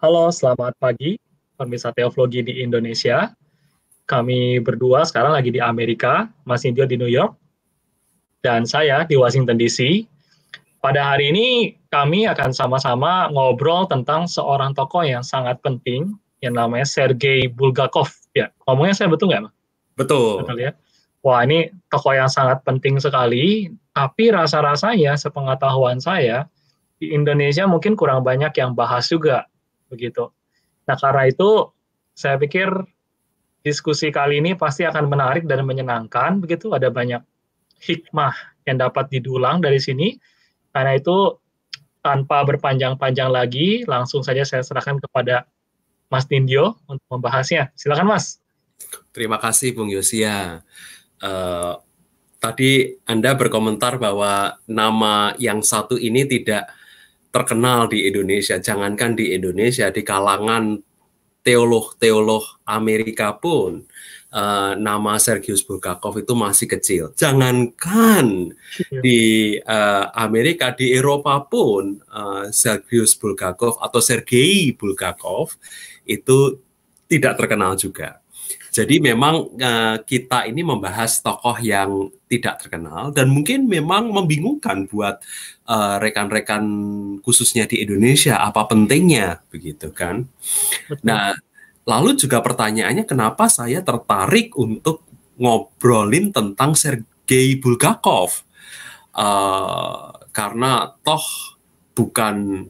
Halo, selamat pagi pemirsa teologi di Indonesia. Kami berdua sekarang lagi di Amerika, Mas Indio di New York, dan saya di Washington DC. Pada hari ini kami akan sama-sama ngobrol tentang seorang tokoh yang sangat penting yang namanya Sergei Bulgakov. Ya, ngomongnya saya betul nggak, Mas? Betul. Betul ya. Wah, ini tokoh yang sangat penting sekali, tapi rasa-rasanya sepengetahuan saya di Indonesia mungkin kurang banyak yang bahas juga begitu. Nah karena itu saya pikir diskusi kali ini pasti akan menarik dan menyenangkan begitu. Ada banyak hikmah yang dapat didulang dari sini. Karena itu tanpa berpanjang-panjang lagi, langsung saja saya serahkan kepada Mas Nindyo untuk membahasnya. Silakan Mas. Terima kasih Bung Yosia. Uh, tadi Anda berkomentar bahwa nama yang satu ini tidak terkenal di Indonesia, jangankan di Indonesia, di kalangan teolog-teolog Amerika pun uh, nama Sergius Bulgakov itu masih kecil. Jangankan iya. di uh, Amerika, di Eropa pun uh, Sergius Bulgakov atau Sergei Bulgakov itu tidak terkenal juga. Jadi memang uh, kita ini membahas tokoh yang tidak terkenal dan mungkin memang membingungkan buat eh, rekan-rekan uh, khususnya di Indonesia apa pentingnya begitu kan. Betul. Nah, lalu juga pertanyaannya kenapa saya tertarik untuk ngobrolin tentang Sergei Bulgakov? Uh, karena toh bukan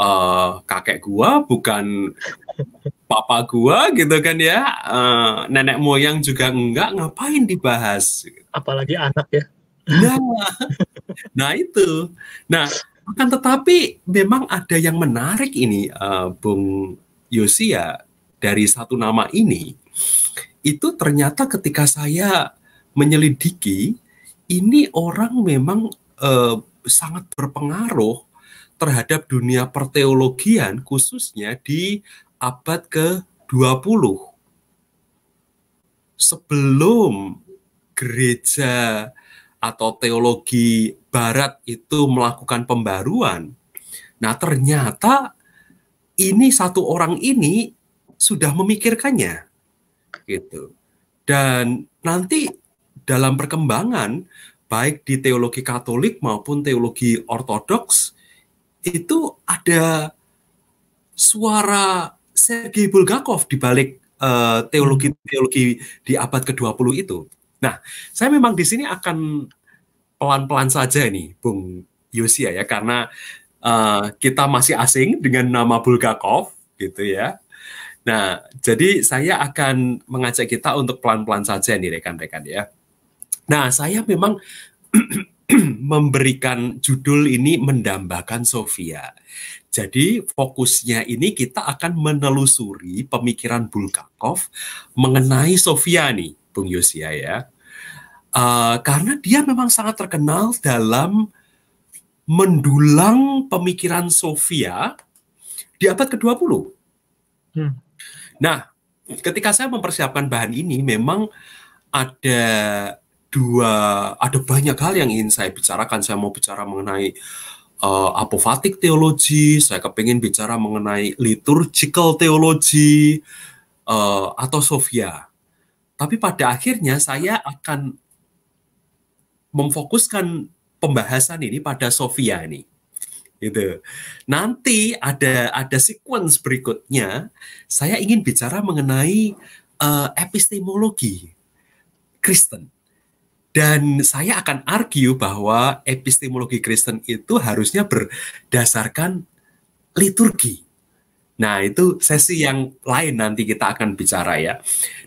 uh, kakek gua bukan papa gua gitu kan ya uh, nenek moyang juga enggak ngapain dibahas apalagi anak ya nah nah itu nah akan tetapi memang ada yang menarik ini uh, Bung Yosia ya, dari satu nama ini itu ternyata ketika saya menyelidiki ini orang memang uh, sangat berpengaruh terhadap dunia perteologian khususnya di abad ke-20. Sebelum gereja atau teologi barat itu melakukan pembaruan. Nah, ternyata ini satu orang ini sudah memikirkannya. Gitu. Dan nanti dalam perkembangan baik di teologi Katolik maupun teologi Ortodoks itu ada suara Sergei Bulgakov di balik uh, eh, teologi-teologi di abad ke-20 itu. Nah, saya memang di sini akan pelan-pelan saja nih, Bung Yosia ya, karena uh, kita masih asing dengan nama Bulgakov gitu ya. Nah, jadi saya akan mengajak kita untuk pelan-pelan saja nih rekan-rekan ya. Nah, saya memang memberikan judul ini mendambakan Sofia. Jadi fokusnya ini kita akan menelusuri pemikiran Bulgakov mengenai Sofia nih, Bung Yosia ya. Uh, karena dia memang sangat terkenal dalam mendulang pemikiran Sofia di abad ke-20. Hmm. Nah, ketika saya mempersiapkan bahan ini memang ada dua ada banyak hal yang ingin saya bicarakan. Saya mau bicara mengenai uh, apofatik teologi, saya kepingin bicara mengenai liturgical teologi uh, atau sofia. Tapi pada akhirnya saya akan memfokuskan pembahasan ini pada sofia ini. Gitu. Nanti ada ada sequence berikutnya, saya ingin bicara mengenai uh, epistemologi Kristen dan saya akan argue bahwa epistemologi Kristen itu harusnya berdasarkan liturgi. Nah, itu sesi yang lain nanti kita akan bicara ya.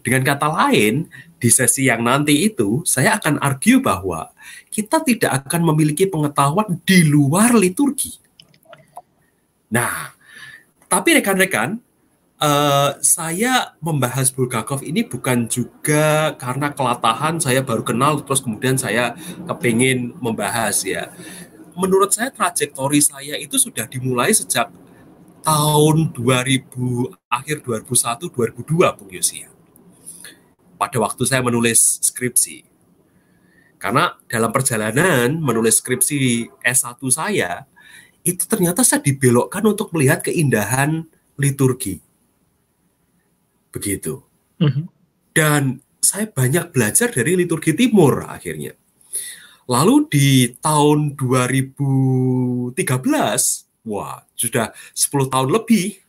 Dengan kata lain, di sesi yang nanti itu saya akan argue bahwa kita tidak akan memiliki pengetahuan di luar liturgi. Nah, tapi rekan-rekan, Uh, saya membahas Bulgakov ini bukan juga karena kelatahan saya baru kenal terus kemudian saya kepingin membahas ya. Menurut saya trajektori saya itu sudah dimulai sejak tahun 2000 akhir 2001 2002 Bung Yosia. Pada waktu saya menulis skripsi. Karena dalam perjalanan menulis skripsi S1 saya itu ternyata saya dibelokkan untuk melihat keindahan liturgi begitu. Mm-hmm. Dan saya banyak belajar dari liturgi timur akhirnya. Lalu di tahun 2013, wah sudah 10 tahun lebih,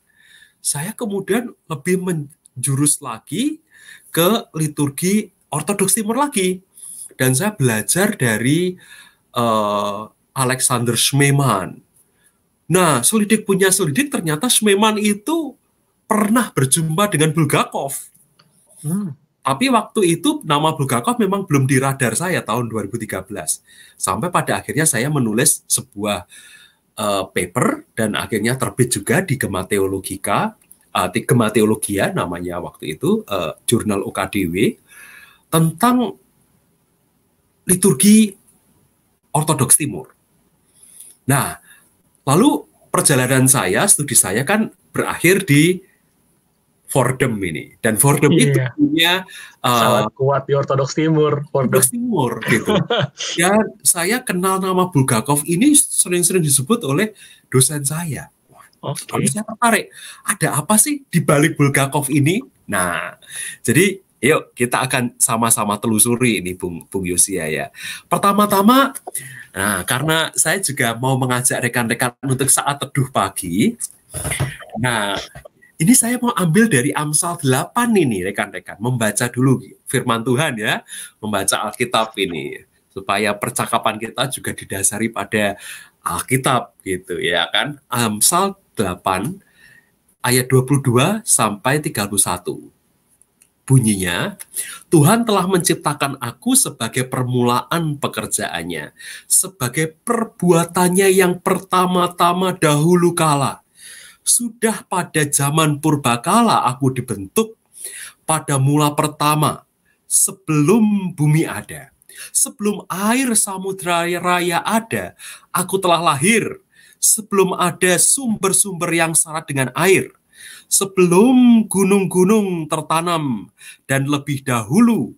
saya kemudian lebih menjurus lagi ke liturgi ortodoks timur lagi. Dan saya belajar dari uh, Alexander Schmemann. Nah, selidik punya selidik ternyata Schmemann itu pernah berjumpa dengan Bulgakov. Hmm. Tapi waktu itu nama Bulgakov memang belum di radar saya tahun 2013. Sampai pada akhirnya saya menulis sebuah uh, paper dan akhirnya terbit juga di Gema Teologika, uh, namanya waktu itu, uh, jurnal UKDW, tentang liturgi Ortodoks Timur. Nah, lalu perjalanan saya, studi saya kan berakhir di Fordham ini dan Fordham iya. itu punya uh, sangat kuat di Ortodoks Timur Ortodoks Timur gitu dan saya kenal nama Bulgakov ini sering-sering disebut oleh dosen saya Okay. saya tertarik, ada apa sih di balik Bulgakov ini? Nah, jadi yuk kita akan sama-sama telusuri ini Bung, Bung Yosia ya. Pertama-tama, nah karena saya juga mau mengajak rekan-rekan untuk saat teduh pagi, Nah, ini saya mau ambil dari Amsal 8 ini rekan-rekan, membaca dulu firman Tuhan ya, membaca Alkitab ini supaya percakapan kita juga didasari pada Alkitab gitu ya kan. Amsal 8 ayat 22 sampai 31 bunyinya, Tuhan telah menciptakan aku sebagai permulaan pekerjaannya, sebagai perbuatannya yang pertama-tama dahulu kala sudah pada zaman purbakala aku dibentuk pada mula pertama sebelum bumi ada sebelum air samudra raya ada aku telah lahir sebelum ada sumber-sumber yang syarat dengan air sebelum gunung-gunung tertanam dan lebih dahulu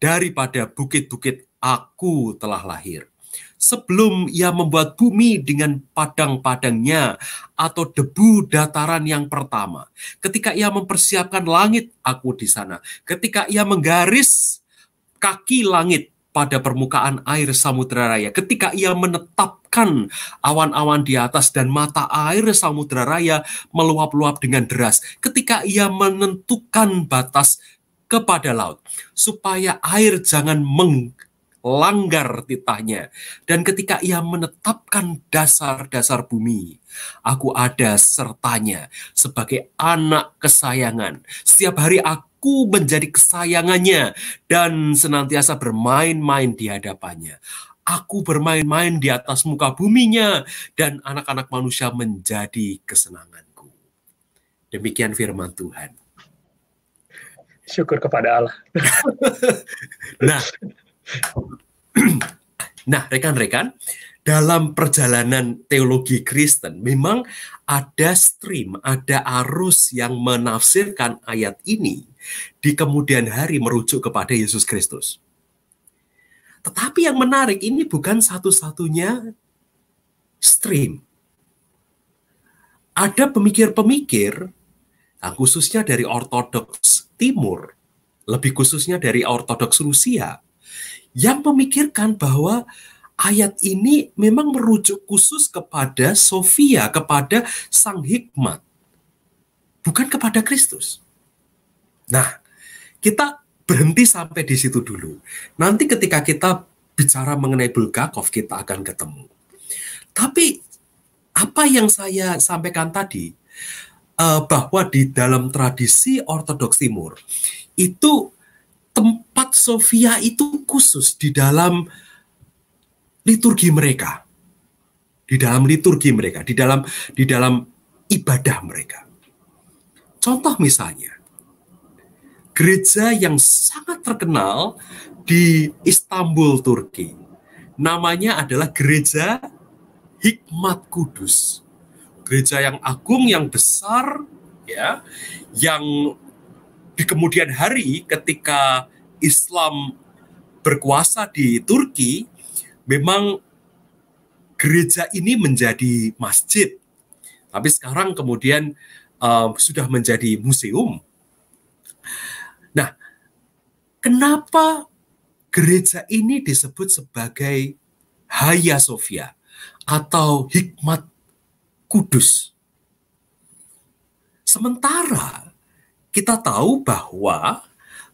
daripada bukit-bukit aku telah lahir sebelum ia membuat bumi dengan padang-padangnya atau debu dataran yang pertama. Ketika ia mempersiapkan langit, aku di sana. Ketika ia menggaris kaki langit pada permukaan air samudera raya, ketika ia menetapkan awan-awan di atas dan mata air samudera raya meluap-luap dengan deras, ketika ia menentukan batas kepada laut supaya air jangan meng langgar titahnya. Dan ketika ia menetapkan dasar-dasar bumi, aku ada sertanya sebagai anak kesayangan. Setiap hari aku menjadi kesayangannya dan senantiasa bermain-main di hadapannya. Aku bermain-main di atas muka buminya dan anak-anak manusia menjadi kesenanganku. Demikian firman Tuhan. Syukur kepada Allah. nah, Nah, rekan-rekan, dalam perjalanan teologi Kristen memang ada stream, ada arus yang menafsirkan ayat ini di kemudian hari merujuk kepada Yesus Kristus. Tetapi yang menarik ini bukan satu-satunya stream. Ada pemikir-pemikir, khususnya dari Ortodoks Timur, lebih khususnya dari Ortodoks Rusia, yang memikirkan bahwa ayat ini memang merujuk khusus kepada Sofia, kepada Sang Hikmat, bukan kepada Kristus. Nah, kita berhenti sampai di situ dulu. Nanti ketika kita bicara mengenai Bulgakov, kita akan ketemu. Tapi apa yang saya sampaikan tadi, eh, bahwa di dalam tradisi Ortodoks Timur, itu tempat Sofia itu khusus di dalam liturgi mereka. Di dalam liturgi mereka, di dalam di dalam ibadah mereka. Contoh misalnya, gereja yang sangat terkenal di Istanbul, Turki. Namanya adalah Gereja Hikmat Kudus. Gereja yang agung, yang besar, ya, yang di kemudian hari ketika Islam berkuasa di Turki, memang gereja ini menjadi masjid. Tapi sekarang kemudian uh, sudah menjadi museum. Nah, kenapa gereja ini disebut sebagai Hagia Sophia atau hikmat kudus? Sementara kita tahu bahwa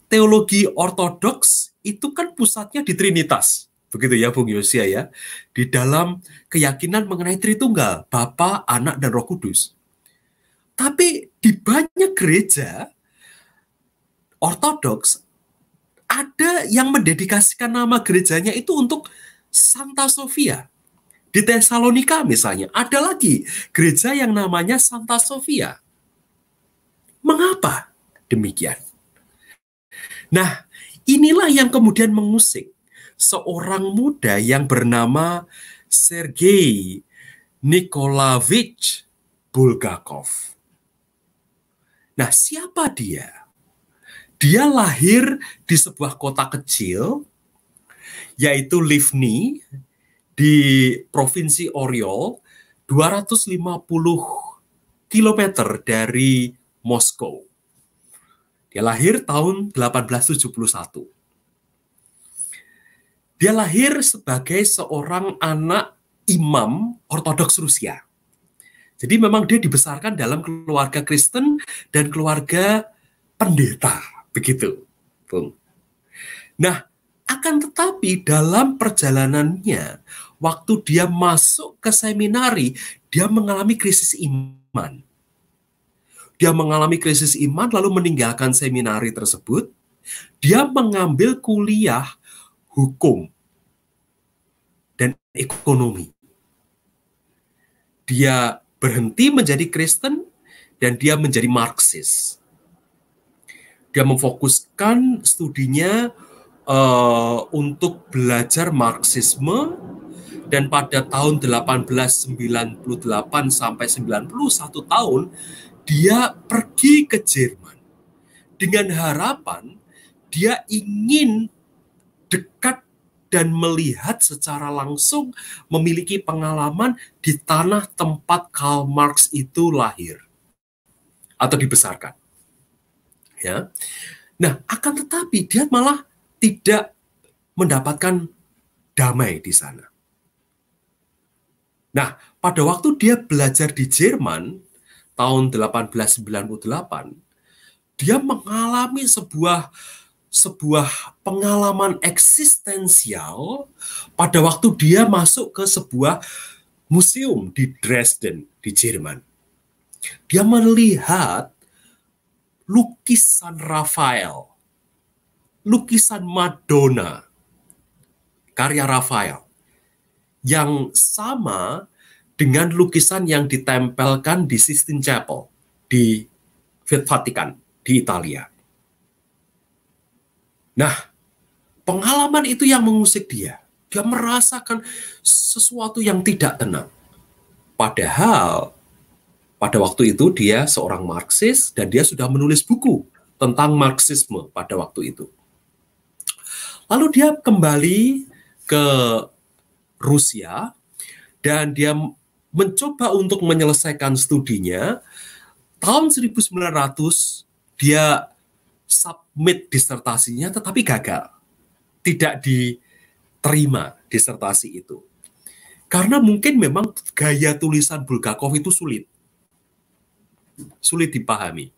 teologi ortodoks itu kan pusatnya di Trinitas. Begitu ya Bung Yosia ya. Di dalam keyakinan mengenai Tritunggal, Bapa, Anak, dan Roh Kudus. Tapi di banyak gereja ortodoks ada yang mendedikasikan nama gerejanya itu untuk Santa Sofia. Di Tesalonika misalnya, ada lagi gereja yang namanya Santa Sofia. Mengapa? demikian. Nah, inilah yang kemudian mengusik seorang muda yang bernama Sergei Nikolaevich Bulgakov. Nah, siapa dia? Dia lahir di sebuah kota kecil, yaitu Livni, di Provinsi Oriol, 250 km dari Moskow. Dia lahir tahun 1871. Dia lahir sebagai seorang anak imam Ortodoks Rusia. Jadi memang dia dibesarkan dalam keluarga Kristen dan keluarga pendeta, begitu. Nah, akan tetapi dalam perjalanannya, waktu dia masuk ke seminari, dia mengalami krisis iman dia mengalami krisis iman lalu meninggalkan seminari tersebut. Dia mengambil kuliah hukum dan ekonomi. Dia berhenti menjadi Kristen dan dia menjadi Marxis. Dia memfokuskan studinya uh, untuk belajar Marxisme dan pada tahun 1898 sampai 91 tahun dia pergi ke Jerman dengan harapan dia ingin dekat dan melihat secara langsung memiliki pengalaman di tanah tempat Karl Marx itu lahir atau dibesarkan. Ya. Nah, akan tetapi dia malah tidak mendapatkan damai di sana. Nah, pada waktu dia belajar di Jerman, tahun 1898 dia mengalami sebuah sebuah pengalaman eksistensial pada waktu dia masuk ke sebuah museum di Dresden di Jerman. Dia melihat lukisan Rafael, lukisan Madonna, karya Rafael yang sama dengan lukisan yang ditempelkan di Sistine Chapel di Vatikan di Italia. Nah, pengalaman itu yang mengusik dia. Dia merasakan sesuatu yang tidak tenang. Padahal pada waktu itu dia seorang Marxis dan dia sudah menulis buku tentang Marxisme pada waktu itu. Lalu dia kembali ke Rusia dan dia mencoba untuk menyelesaikan studinya tahun 1900 dia submit disertasinya tetapi gagal. Tidak diterima disertasi itu. Karena mungkin memang gaya tulisan Bulgakov itu sulit. Sulit dipahami.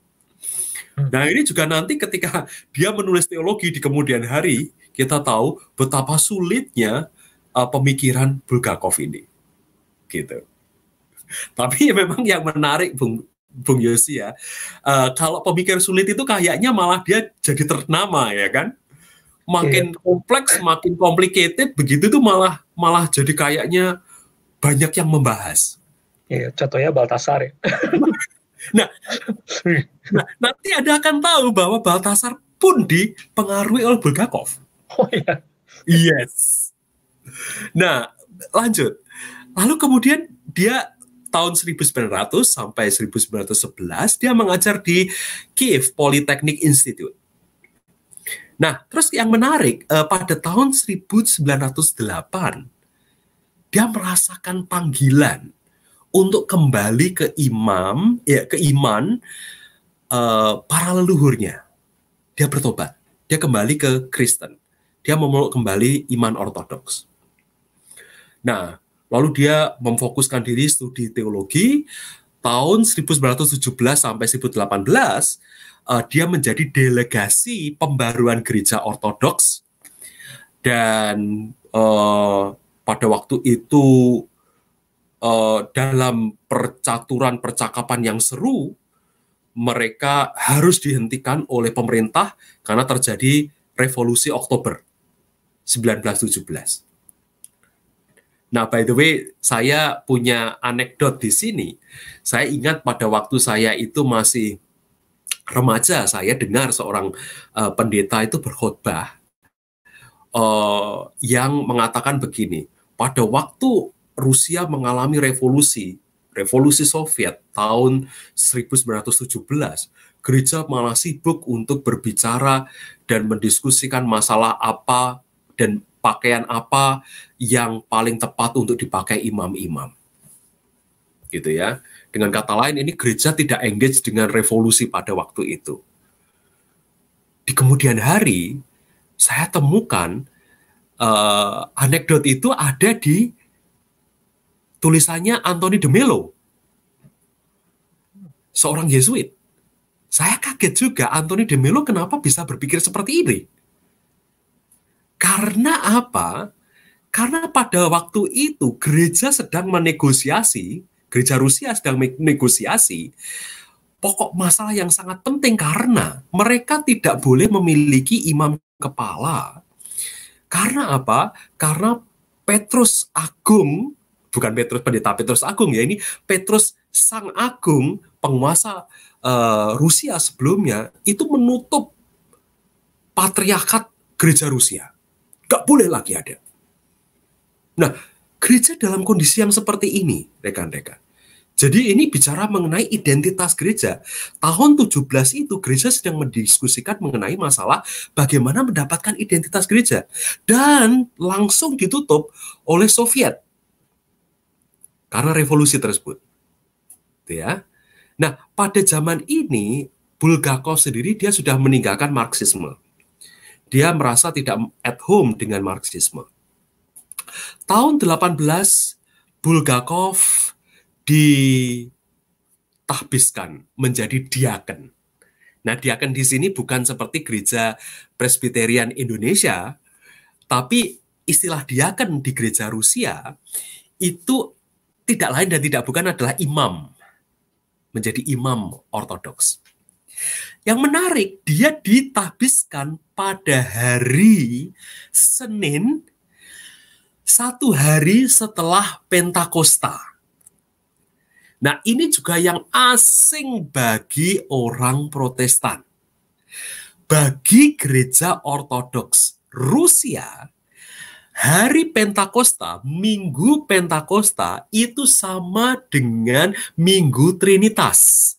Hmm. Nah ini juga nanti ketika dia menulis teologi di kemudian hari, kita tahu betapa sulitnya eh, pemikiran Bulgakov ini. Gitu. Tapi ya memang yang menarik Bung Bung Yosi ya, uh, kalau pemikir sulit itu kayaknya malah dia jadi ternama ya kan. Makin yeah. kompleks, makin complicated, begitu tuh malah malah jadi kayaknya banyak yang membahas. Iya, yeah, contohnya Baltasar ya. nah, nah, nanti anda akan tahu bahwa Baltasar pun dipengaruhi oleh Bulgakov. Oh iya. Yeah. Yes. Nah, lanjut. Lalu kemudian dia tahun 1900 sampai 1911 dia mengajar di Kiev Polytechnic Institute. Nah, terus yang menarik eh, pada tahun 1908 dia merasakan panggilan untuk kembali ke imam ya ke iman eh, para leluhurnya. Dia bertobat, dia kembali ke Kristen. Dia memeluk kembali iman ortodoks. Nah, Lalu dia memfokuskan diri studi teologi tahun 1917 sampai 1918, uh, eh, dia menjadi delegasi pembaruan gereja ortodoks dan uh, pada waktu itu uh, dalam percaturan percakapan yang seru mereka harus dihentikan oleh pemerintah karena terjadi revolusi Oktober 1917. Nah, by the way, saya punya anekdot di sini. Saya ingat pada waktu saya itu masih remaja, saya dengar seorang uh, pendeta itu berkhotbah uh, yang mengatakan begini, pada waktu Rusia mengalami revolusi, revolusi Soviet tahun 1917, gereja malah sibuk untuk berbicara dan mendiskusikan masalah apa dan pakaian apa yang paling tepat untuk dipakai imam-imam. Gitu ya. Dengan kata lain ini gereja tidak engage dengan revolusi pada waktu itu. Di kemudian hari saya temukan uh, anekdot itu ada di tulisannya Anthony de Melo. Seorang Yesuit. Saya kaget juga Anthony de Melo kenapa bisa berpikir seperti ini karena apa? Karena pada waktu itu gereja sedang menegosiasi, gereja Rusia sedang menegosiasi pokok masalah yang sangat penting karena mereka tidak boleh memiliki imam kepala. Karena apa? Karena Petrus Agung, bukan Petrus Pendeta Petrus Agung ya ini Petrus Sang Agung, penguasa uh, Rusia sebelumnya itu menutup patriarkat gereja Rusia. Gak boleh lagi ada. Nah, gereja dalam kondisi yang seperti ini, rekan-rekan. Jadi ini bicara mengenai identitas gereja. Tahun 17 itu gereja sedang mendiskusikan mengenai masalah bagaimana mendapatkan identitas gereja. Dan langsung ditutup oleh Soviet. Karena revolusi tersebut. Gitu ya. Nah, pada zaman ini Bulgakov sendiri dia sudah meninggalkan Marxisme dia merasa tidak at home dengan Marxisme. Tahun 18 Bulgakov ditahbiskan menjadi diaken. Nah, diaken di sini bukan seperti gereja Presbyterian Indonesia, tapi istilah diaken di gereja Rusia itu tidak lain dan tidak bukan adalah imam. Menjadi imam ortodoks. Yang menarik, dia ditahbiskan pada hari Senin satu hari setelah Pentakosta. Nah, ini juga yang asing bagi orang Protestan. Bagi gereja Ortodoks Rusia, hari Pentakosta, Minggu Pentakosta itu sama dengan Minggu Trinitas.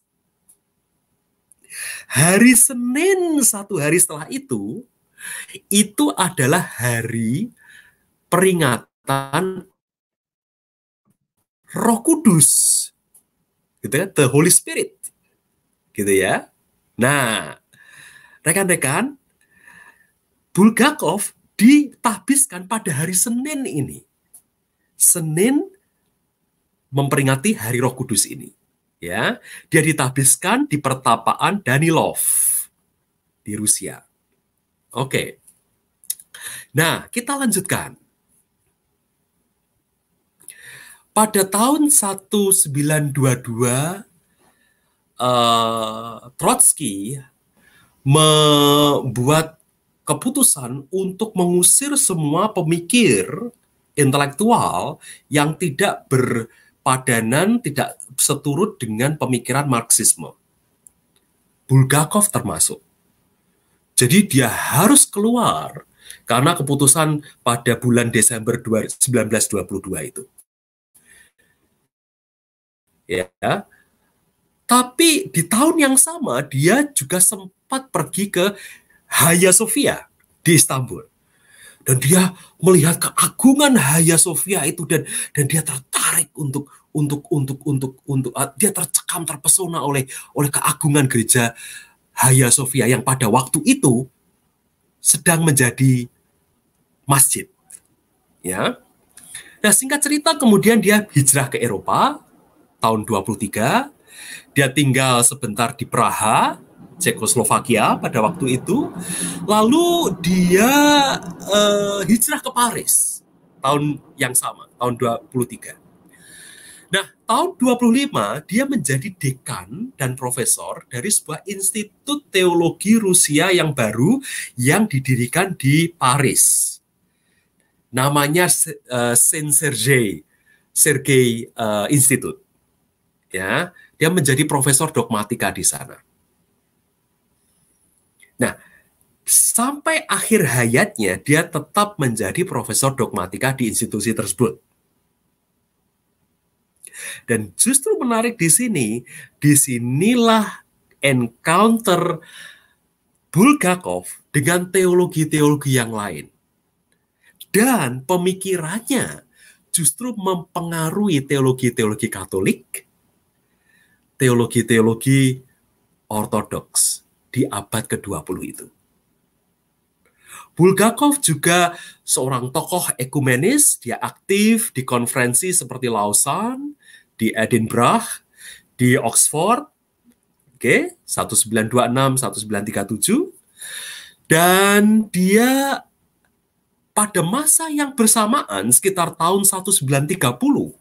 Hari Senin satu hari setelah itu, itu adalah hari peringatan Roh Kudus. Gitu kan the Holy Spirit. Gitu ya. Nah, rekan-rekan, Bulgakov ditabiskan pada hari Senin ini. Senin memperingati hari Roh Kudus ini ya dia ditabiskan di pertapaan Danilov di Rusia. Oke. Nah, kita lanjutkan. Pada tahun 1922, uh, eh, Trotsky membuat keputusan untuk mengusir semua pemikir intelektual yang tidak ber, padanan tidak seturut dengan pemikiran Marxisme. Bulgakov termasuk. Jadi dia harus keluar karena keputusan pada bulan Desember 1922 itu. Ya. Tapi di tahun yang sama dia juga sempat pergi ke Hagia Sophia di Istanbul dan dia melihat keagungan Hagia Sophia itu dan dan dia tertarik untuk untuk untuk untuk untuk uh, dia tercekam terpesona oleh oleh keagungan gereja Hagia Sophia yang pada waktu itu sedang menjadi masjid. Ya. Nah, singkat cerita kemudian dia hijrah ke Eropa tahun 23. Dia tinggal sebentar di Praha Cekoslovakia pada waktu itu. Lalu dia uh, hijrah ke Paris tahun yang sama, tahun 23. Nah, tahun 25 dia menjadi dekan dan profesor dari sebuah institut teologi Rusia yang baru yang didirikan di Paris. Namanya uh, Saint Sergei Sergei uh, eh, Institute. Ya, dia menjadi profesor dogmatika di sana. Nah, sampai akhir hayatnya dia tetap menjadi profesor dogmatika di institusi tersebut. Dan justru menarik di sini, disinilah encounter Bulgakov dengan teologi-teologi yang lain. Dan pemikirannya justru mempengaruhi teologi-teologi Katolik, teologi-teologi Ortodoks, di abad ke-20 itu. Bulgakov juga seorang tokoh ekumenis, dia aktif di konferensi seperti Lausanne, di Edinburgh, di Oxford, oke, okay, 1926, 1937. Dan dia pada masa yang bersamaan sekitar tahun 1930,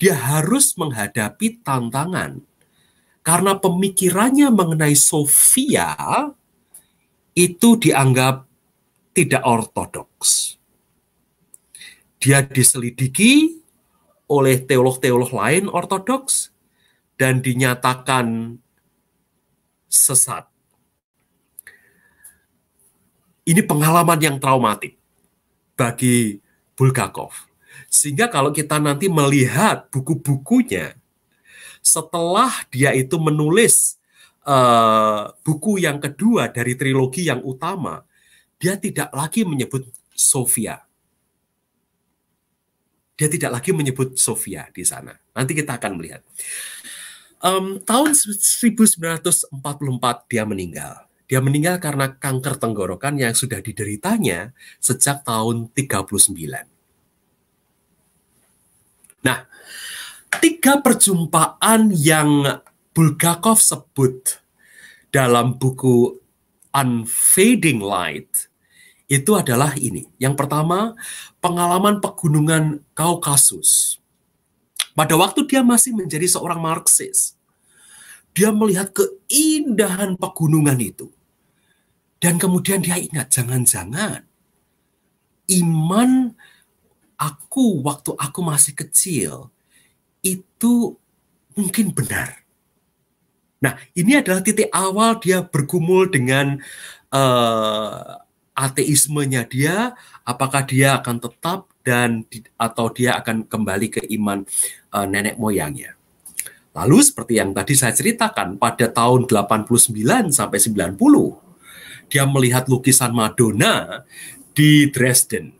dia harus menghadapi tantangan karena pemikirannya mengenai Sofia itu dianggap tidak ortodoks. Dia diselidiki oleh teolog-teolog lain ortodoks dan dinyatakan sesat. Ini pengalaman yang traumatik bagi Bulgakov. Sehingga kalau kita nanti melihat buku-bukunya, setelah dia itu menulis uh, buku yang kedua dari trilogi yang utama, dia tidak lagi menyebut Sofia. Dia tidak lagi menyebut Sofia di sana. Nanti kita akan melihat. Um, tahun 1944 dia meninggal. Dia meninggal karena kanker tenggorokan yang sudah dideritanya sejak tahun 39. tiga perjumpaan yang Bulgakov sebut dalam buku Unfading Light itu adalah ini. Yang pertama, pengalaman pegunungan Kaukasus. Pada waktu dia masih menjadi seorang Marxis, dia melihat keindahan pegunungan itu. Dan kemudian dia ingat, jangan-jangan iman aku waktu aku masih kecil itu mungkin benar. Nah, ini adalah titik awal dia bergumul dengan uh, ateismenya dia, apakah dia akan tetap dan atau dia akan kembali ke iman uh, nenek moyangnya. Lalu seperti yang tadi saya ceritakan pada tahun 89 sampai 90 dia melihat lukisan Madonna di Dresden.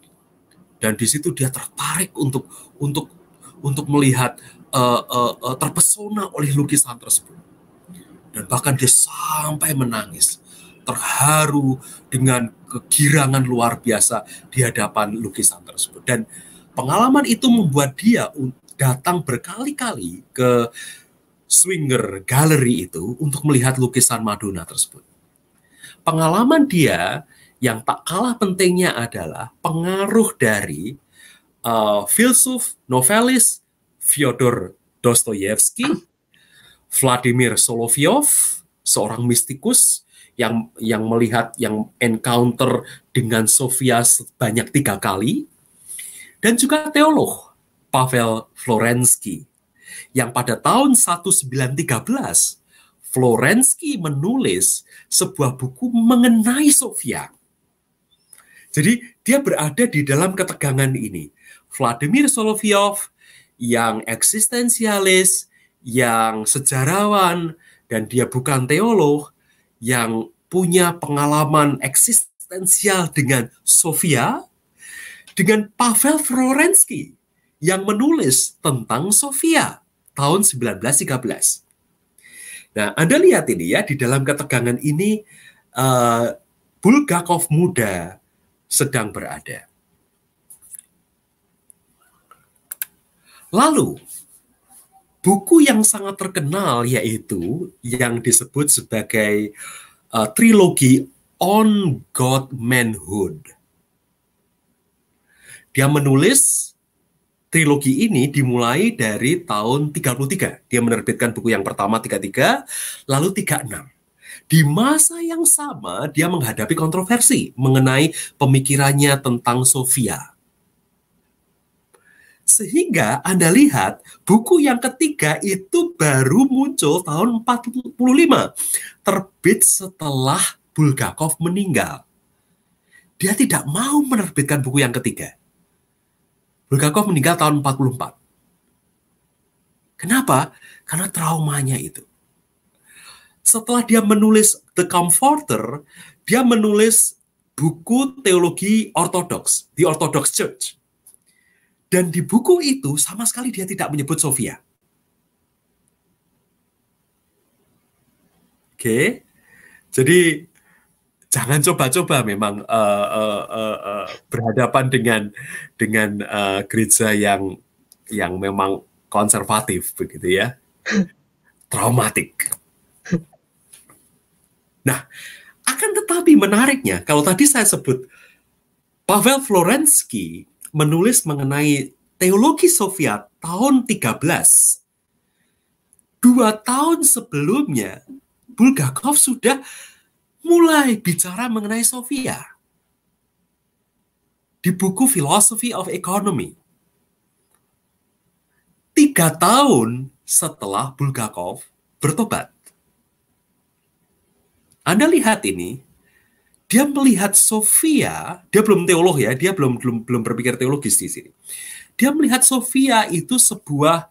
Dan di situ dia tertarik untuk untuk untuk melihat uh, uh, uh, terpesona oleh lukisan tersebut. Dan bahkan dia sampai menangis, terharu dengan kegirangan luar biasa di hadapan lukisan tersebut. Dan pengalaman itu membuat dia datang berkali-kali ke swinger gallery itu untuk melihat lukisan Madonna tersebut. Pengalaman dia yang tak kalah pentingnya adalah pengaruh dari uh, filsuf, novelis Fyodor Dostoyevsky, Vladimir Solovyov, seorang mistikus yang yang melihat yang encounter dengan Sofia sebanyak tiga kali, dan juga teolog Pavel Florensky yang pada tahun 1913 Florensky menulis sebuah buku mengenai Sofia. Jadi dia berada di dalam ketegangan ini. Vladimir Solovyov yang eksistensialis, yang sejarawan, dan dia bukan teolog, yang punya pengalaman eksistensial dengan Sofia, dengan Pavel Florensky yang menulis tentang Sofia tahun 1913. Nah, Anda lihat ini ya, di dalam ketegangan ini uh, Bulgakov muda sedang berada. Lalu, buku yang sangat terkenal yaitu yang disebut sebagai uh, trilogi On God Manhood. Dia menulis trilogi ini dimulai dari tahun 33. Dia menerbitkan buku yang pertama 33, lalu 36. Di masa yang sama, dia menghadapi kontroversi mengenai pemikirannya tentang Sofia. Sehingga Anda lihat buku yang ketiga itu baru muncul tahun 45, terbit setelah Bulgakov meninggal. Dia tidak mau menerbitkan buku yang ketiga. Bulgakov meninggal tahun 44. Kenapa? Karena traumanya itu. Setelah dia menulis The Comforter, dia menulis buku teologi ortodoks, The Orthodox Church dan di buku itu sama sekali dia tidak menyebut Sofia. Oke, jadi jangan coba-coba memang uh, uh, uh, uh, berhadapan dengan dengan uh, gereja yang yang memang konservatif begitu ya, traumatik. Nah, akan tetapi menariknya kalau tadi saya sebut Pavel Florensky menulis mengenai teologi Soviet tahun 13. Dua tahun sebelumnya, Bulgakov sudah mulai bicara mengenai Sofia. Di buku Philosophy of Economy. Tiga tahun setelah Bulgakov bertobat. Anda lihat ini, dia melihat Sofia, dia belum teolog ya, dia belum belum belum berpikir teologis di sini. Dia melihat Sofia itu sebuah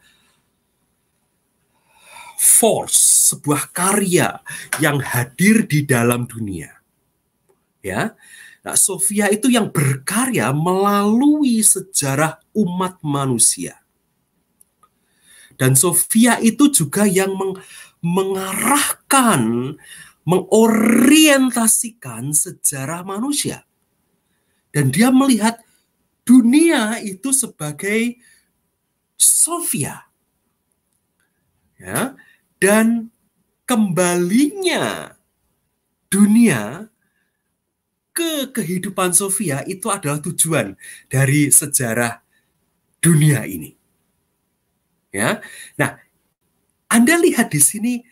force, sebuah karya yang hadir di dalam dunia. Ya. Nah, Sofia itu yang berkarya melalui sejarah umat manusia. Dan Sofia itu juga yang meng mengarahkan mengorientasikan sejarah manusia. Dan dia melihat dunia itu sebagai Sofia. Ya, dan kembalinya dunia ke kehidupan Sofia itu adalah tujuan dari sejarah dunia ini. Ya. Nah, Anda lihat di sini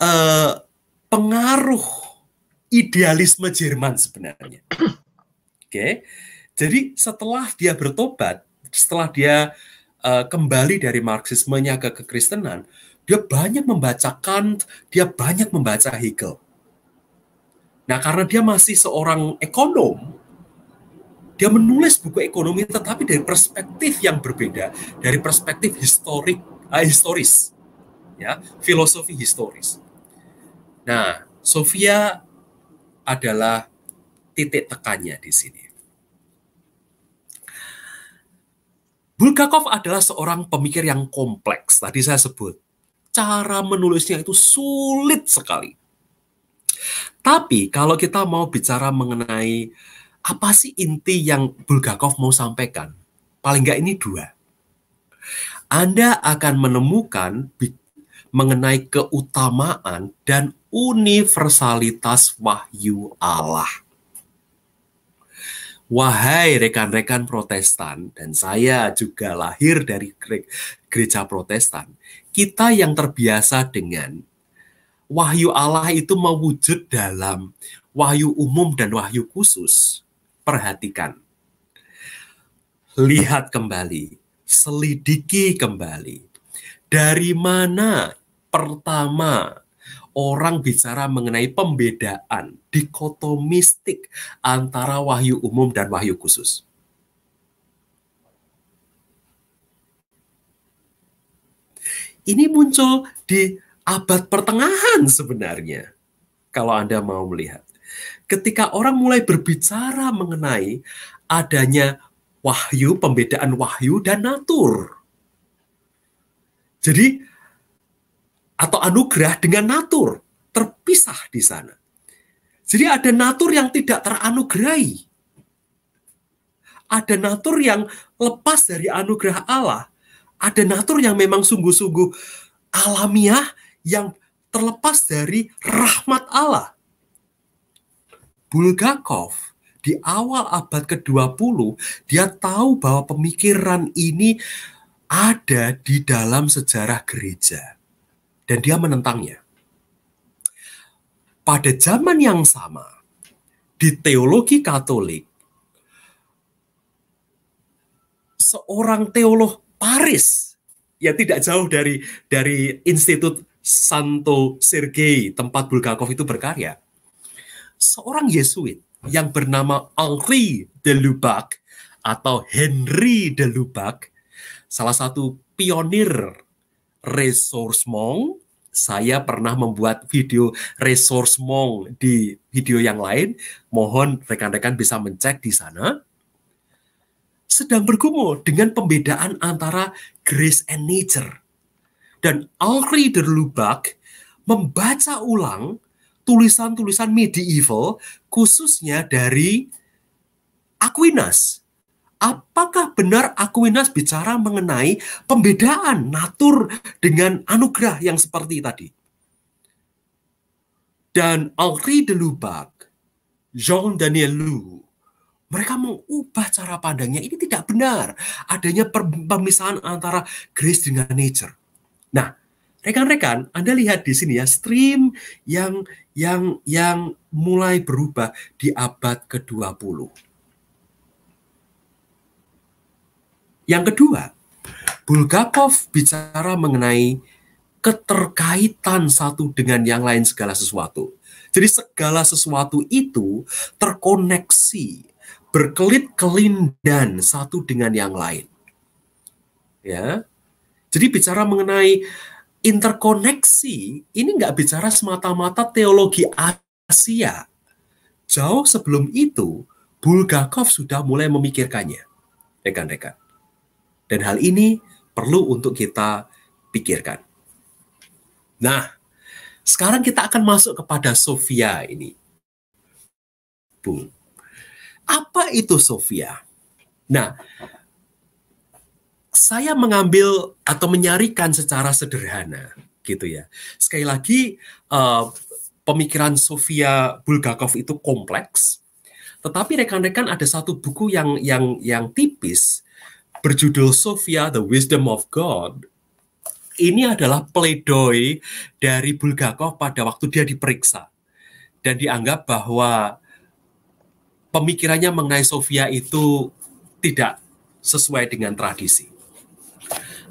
uh, pengaruh idealisme Jerman sebenarnya. Oke. Okay? Jadi setelah dia bertobat, setelah dia uh, kembali dari marxismenya ke kekristenan, dia banyak membaca Kant, dia banyak membaca Hegel. Nah, karena dia masih seorang ekonom, dia menulis buku ekonomi tetapi dari perspektif yang berbeda, dari perspektif historik, uh, historis, ya, filosofi historis. Nah, Sofia adalah titik tekannya di sini. Bulgakov adalah seorang pemikir yang kompleks. Tadi saya sebut, cara menulisnya itu sulit sekali. Tapi kalau kita mau bicara mengenai apa sih inti yang Bulgakov mau sampaikan, paling nggak ini dua. Anda akan menemukan mengenai keutamaan dan universalitas wahyu Allah. Wahai rekan-rekan protestan, dan saya juga lahir dari gereja protestan, kita yang terbiasa dengan wahyu Allah itu mewujud dalam wahyu umum dan wahyu khusus. Perhatikan, lihat kembali, selidiki kembali. Dari mana pertama orang bicara mengenai pembedaan dikotomistik antara wahyu umum dan wahyu khusus. Ini muncul di abad pertengahan sebenarnya, kalau Anda mau melihat. Ketika orang mulai berbicara mengenai adanya wahyu, pembedaan wahyu dan natur. Jadi atau anugerah dengan natur terpisah di sana. Jadi ada natur yang tidak teranugerahi. Ada natur yang lepas dari anugerah Allah. Ada natur yang memang sungguh-sungguh alamiah yang terlepas dari rahmat Allah. Bulgakov di awal abad ke-20 dia tahu bahwa pemikiran ini ada di dalam sejarah gereja dan dia menentangnya. Pada zaman yang sama, di teologi Katolik, seorang teolog Paris, yang tidak jauh dari dari Institut Santo Sergei, tempat Bulgakov itu berkarya, seorang Yesuit yang bernama Henri de Lubac atau Henry de Lubac, salah satu pionir resource mong saya pernah membuat video resource mong di video yang lain mohon rekan-rekan bisa mencek di sana sedang bergumul dengan pembedaan antara grace and nature dan Alri Derlubak membaca ulang tulisan-tulisan medieval khususnya dari Aquinas apakah benar Aquinas bicara mengenai pembedaan natur dengan anugerah yang seperti tadi? Dan Henri de Lubac, Jean Daniel Lu, mereka mengubah cara pandangnya. Ini tidak benar. Adanya pemisahan antara grace dengan nature. Nah, rekan-rekan, Anda lihat di sini ya stream yang yang yang mulai berubah di abad ke-20. Yang kedua, Bulgakov bicara mengenai keterkaitan satu dengan yang lain segala sesuatu. Jadi segala sesuatu itu terkoneksi, berkelit-kelindan satu dengan yang lain. Ya. Jadi bicara mengenai interkoneksi, ini nggak bicara semata-mata teologi Asia. Jauh sebelum itu, Bulgakov sudah mulai memikirkannya. Rekan-rekan. Dan hal ini perlu untuk kita pikirkan. Nah, sekarang kita akan masuk kepada Sofia ini. Bung, apa itu Sofia? Nah, saya mengambil atau menyarikan secara sederhana, gitu ya. Sekali lagi, uh, pemikiran Sofia Bulgakov itu kompleks, tetapi rekan-rekan ada satu buku yang yang yang tipis berjudul Sofia The Wisdom of God ini adalah pledoi dari Bulgakov pada waktu dia diperiksa dan dianggap bahwa pemikirannya mengenai Sofia itu tidak sesuai dengan tradisi.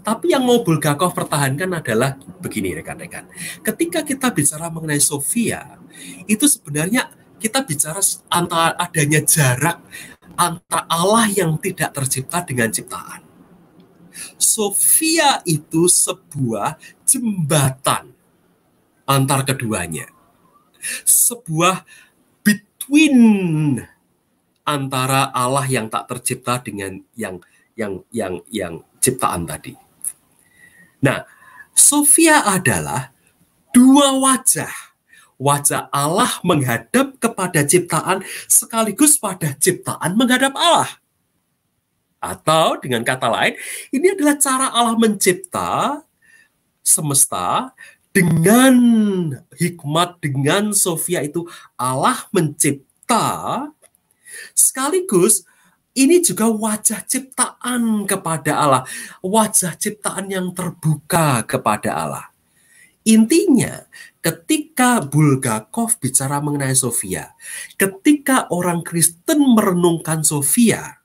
Tapi yang mau Bulgakov pertahankan adalah begini rekan-rekan. Ketika kita bicara mengenai Sofia, itu sebenarnya kita bicara antara adanya jarak antara Allah yang tidak tercipta dengan ciptaan. Sofia itu sebuah jembatan antar keduanya. Sebuah between antara Allah yang tak tercipta dengan yang yang yang yang ciptaan tadi. Nah, Sofia adalah dua wajah wajah Allah menghadap kepada ciptaan sekaligus pada ciptaan menghadap Allah. Atau dengan kata lain, ini adalah cara Allah mencipta semesta dengan hikmat, dengan sofia itu Allah mencipta sekaligus ini juga wajah ciptaan kepada Allah, wajah ciptaan yang terbuka kepada Allah. Intinya, Ketika Bulgakov bicara mengenai Sofia, ketika orang Kristen merenungkan Sofia,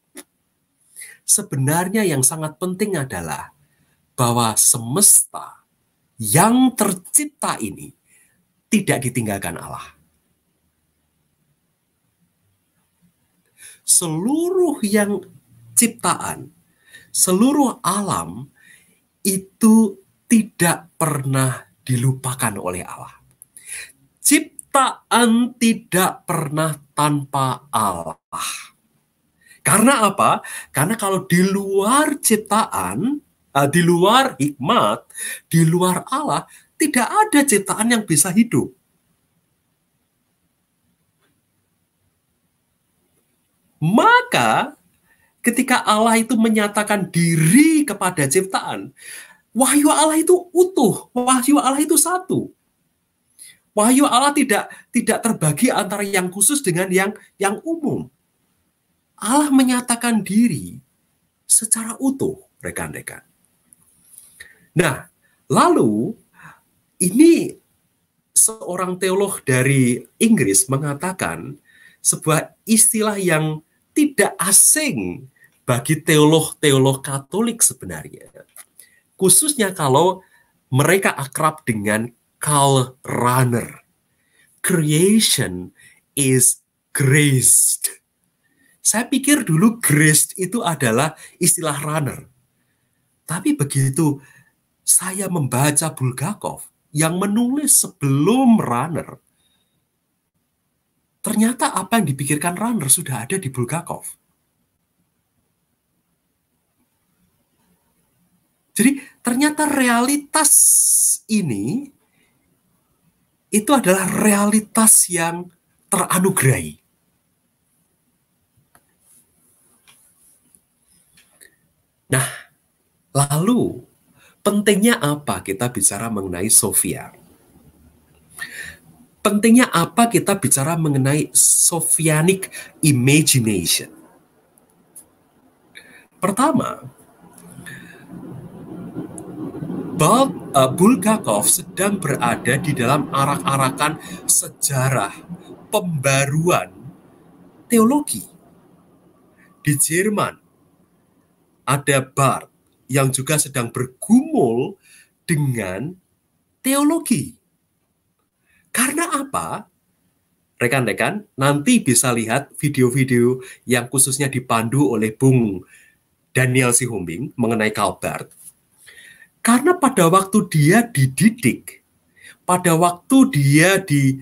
sebenarnya yang sangat penting adalah bahwa semesta yang tercipta ini tidak ditinggalkan Allah. Seluruh yang ciptaan, seluruh alam itu tidak pernah dilupakan oleh Allah. Ciptaan tidak pernah tanpa Allah. Karena apa? Karena kalau di luar ciptaan, eh, di luar hikmat, di luar Allah, tidak ada ciptaan yang bisa hidup. Maka ketika Allah itu menyatakan diri kepada ciptaan, Wahyu Allah itu utuh, wahyu Allah itu satu. Wahyu Allah tidak tidak terbagi antara yang khusus dengan yang yang umum. Allah menyatakan diri secara utuh, rekan-rekan. Nah, lalu ini seorang teolog dari Inggris mengatakan sebuah istilah yang tidak asing bagi teolog-teolog Katolik sebenarnya. Khususnya kalau mereka akrab dengan Karl runner Creation is graced. Saya pikir dulu graced itu adalah istilah runner. Tapi begitu saya membaca Bulgakov yang menulis sebelum runner, ternyata apa yang dipikirkan runner sudah ada di Bulgakov. Jadi ternyata realitas ini itu adalah realitas yang teranugerahi. Nah, lalu pentingnya apa kita bicara mengenai Sofia? Pentingnya apa kita bicara mengenai Sofianic imagination? Pertama, Bob uh, Bulgakov sedang berada di dalam arak-arakan sejarah pembaruan teologi di Jerman. Ada Barth yang juga sedang bergumul dengan teologi. Karena apa? Rekan-rekan, nanti bisa lihat video-video yang khususnya dipandu oleh Bung Daniel Sihombing mengenai Karl karena pada waktu dia dididik, pada waktu dia di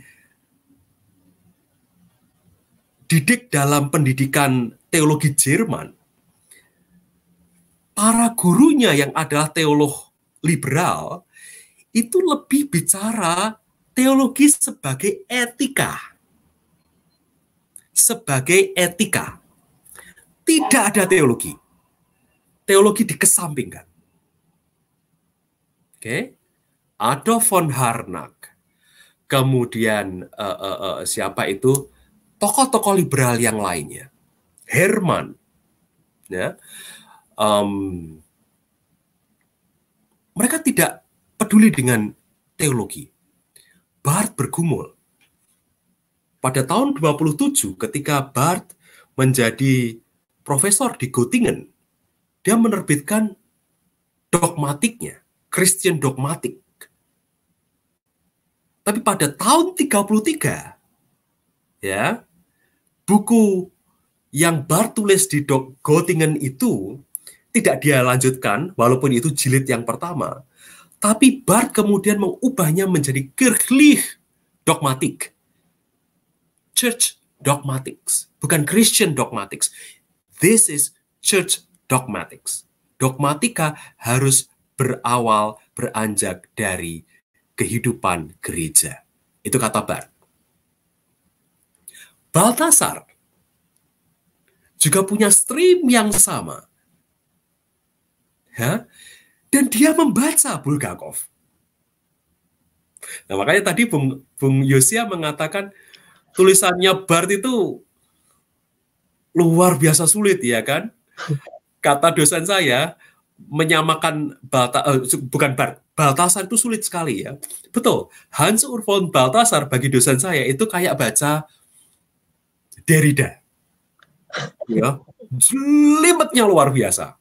didik dalam pendidikan teologi Jerman, para gurunya yang adalah teolog liberal itu lebih bicara teologi sebagai etika. Sebagai etika. Tidak ada teologi. Teologi dikesampingkan okay? Ado von Harnack, kemudian uh, uh, uh, siapa itu tokoh-tokoh liberal yang lainnya, Herman, ya, um, mereka tidak peduli dengan teologi. Barth bergumul pada tahun 27 ketika Barth menjadi profesor di Göttingen, dia menerbitkan dogmatiknya Christian dogmatik. Tapi pada tahun 33 ya, buku yang Bar tulis di Dok Göttingen itu tidak dia lanjutkan walaupun itu jilid yang pertama. Tapi Bart kemudian mengubahnya menjadi Kirchlich dogmatik. Church dogmatics, bukan Christian dogmatics. This is church dogmatics. Dogmatika harus berawal beranjak dari kehidupan gereja. Itu kata Bart. Baltasar juga punya stream yang sama. Ya? Dan dia membaca Bulgakov. Nah, makanya tadi Bung, Bung Yosia mengatakan tulisannya Bart itu luar biasa sulit ya kan? Kata dosen saya, menyamakan Balta, uh, bukan bar Baltasar itu sulit sekali ya. Betul, Hans Urfon Baltasar bagi dosen saya itu kayak baca Derrida. Ya, limitnya luar biasa.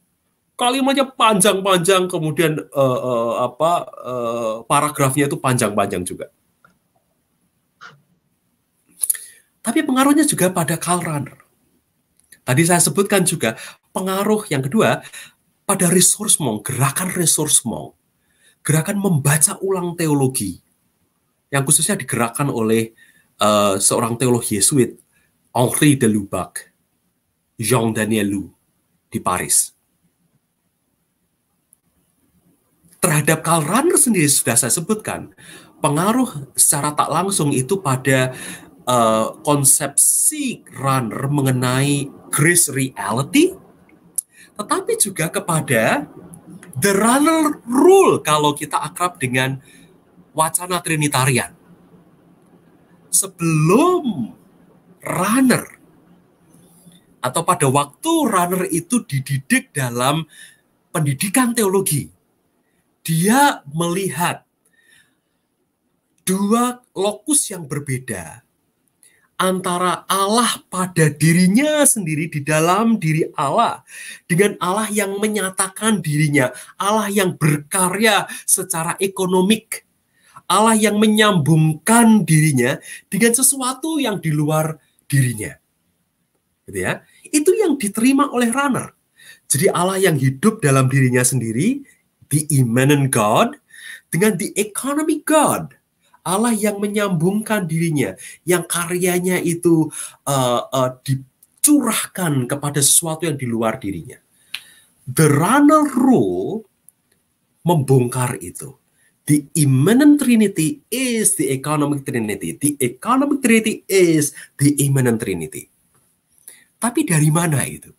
Kalimatnya panjang-panjang, kemudian uh, uh, apa uh, paragrafnya itu panjang-panjang juga. Tapi pengaruhnya juga pada Karl Rahner. Tadi saya sebutkan juga pengaruh yang kedua, pada resource mong, gerakan resource mong, gerakan membaca ulang teologi, yang khususnya digerakkan oleh uh, seorang teolog Yesuit, Henri de Lubac, Jean Lu, di Paris. Terhadap Karl Rahner sendiri sudah saya sebutkan, pengaruh secara tak langsung itu pada uh, konsepsi Rahner mengenai grace reality, tetapi juga kepada the runner rule kalau kita akrab dengan wacana trinitarian. Sebelum runner atau pada waktu runner itu dididik dalam pendidikan teologi, dia melihat dua lokus yang berbeda antara Allah pada dirinya sendiri di dalam diri Allah dengan Allah yang menyatakan dirinya, Allah yang berkarya secara ekonomik, Allah yang menyambungkan dirinya dengan sesuatu yang di luar dirinya. Gitu ya. Itu yang diterima oleh runner. Jadi Allah yang hidup dalam dirinya sendiri, the immanent God dengan the economic God Allah yang menyambungkan dirinya, yang karyanya itu uh, uh, dicurahkan kepada sesuatu yang di luar dirinya. The runner rule membongkar itu. The imminent trinity is the economic trinity. The economic trinity is the imminent trinity. Tapi dari mana itu?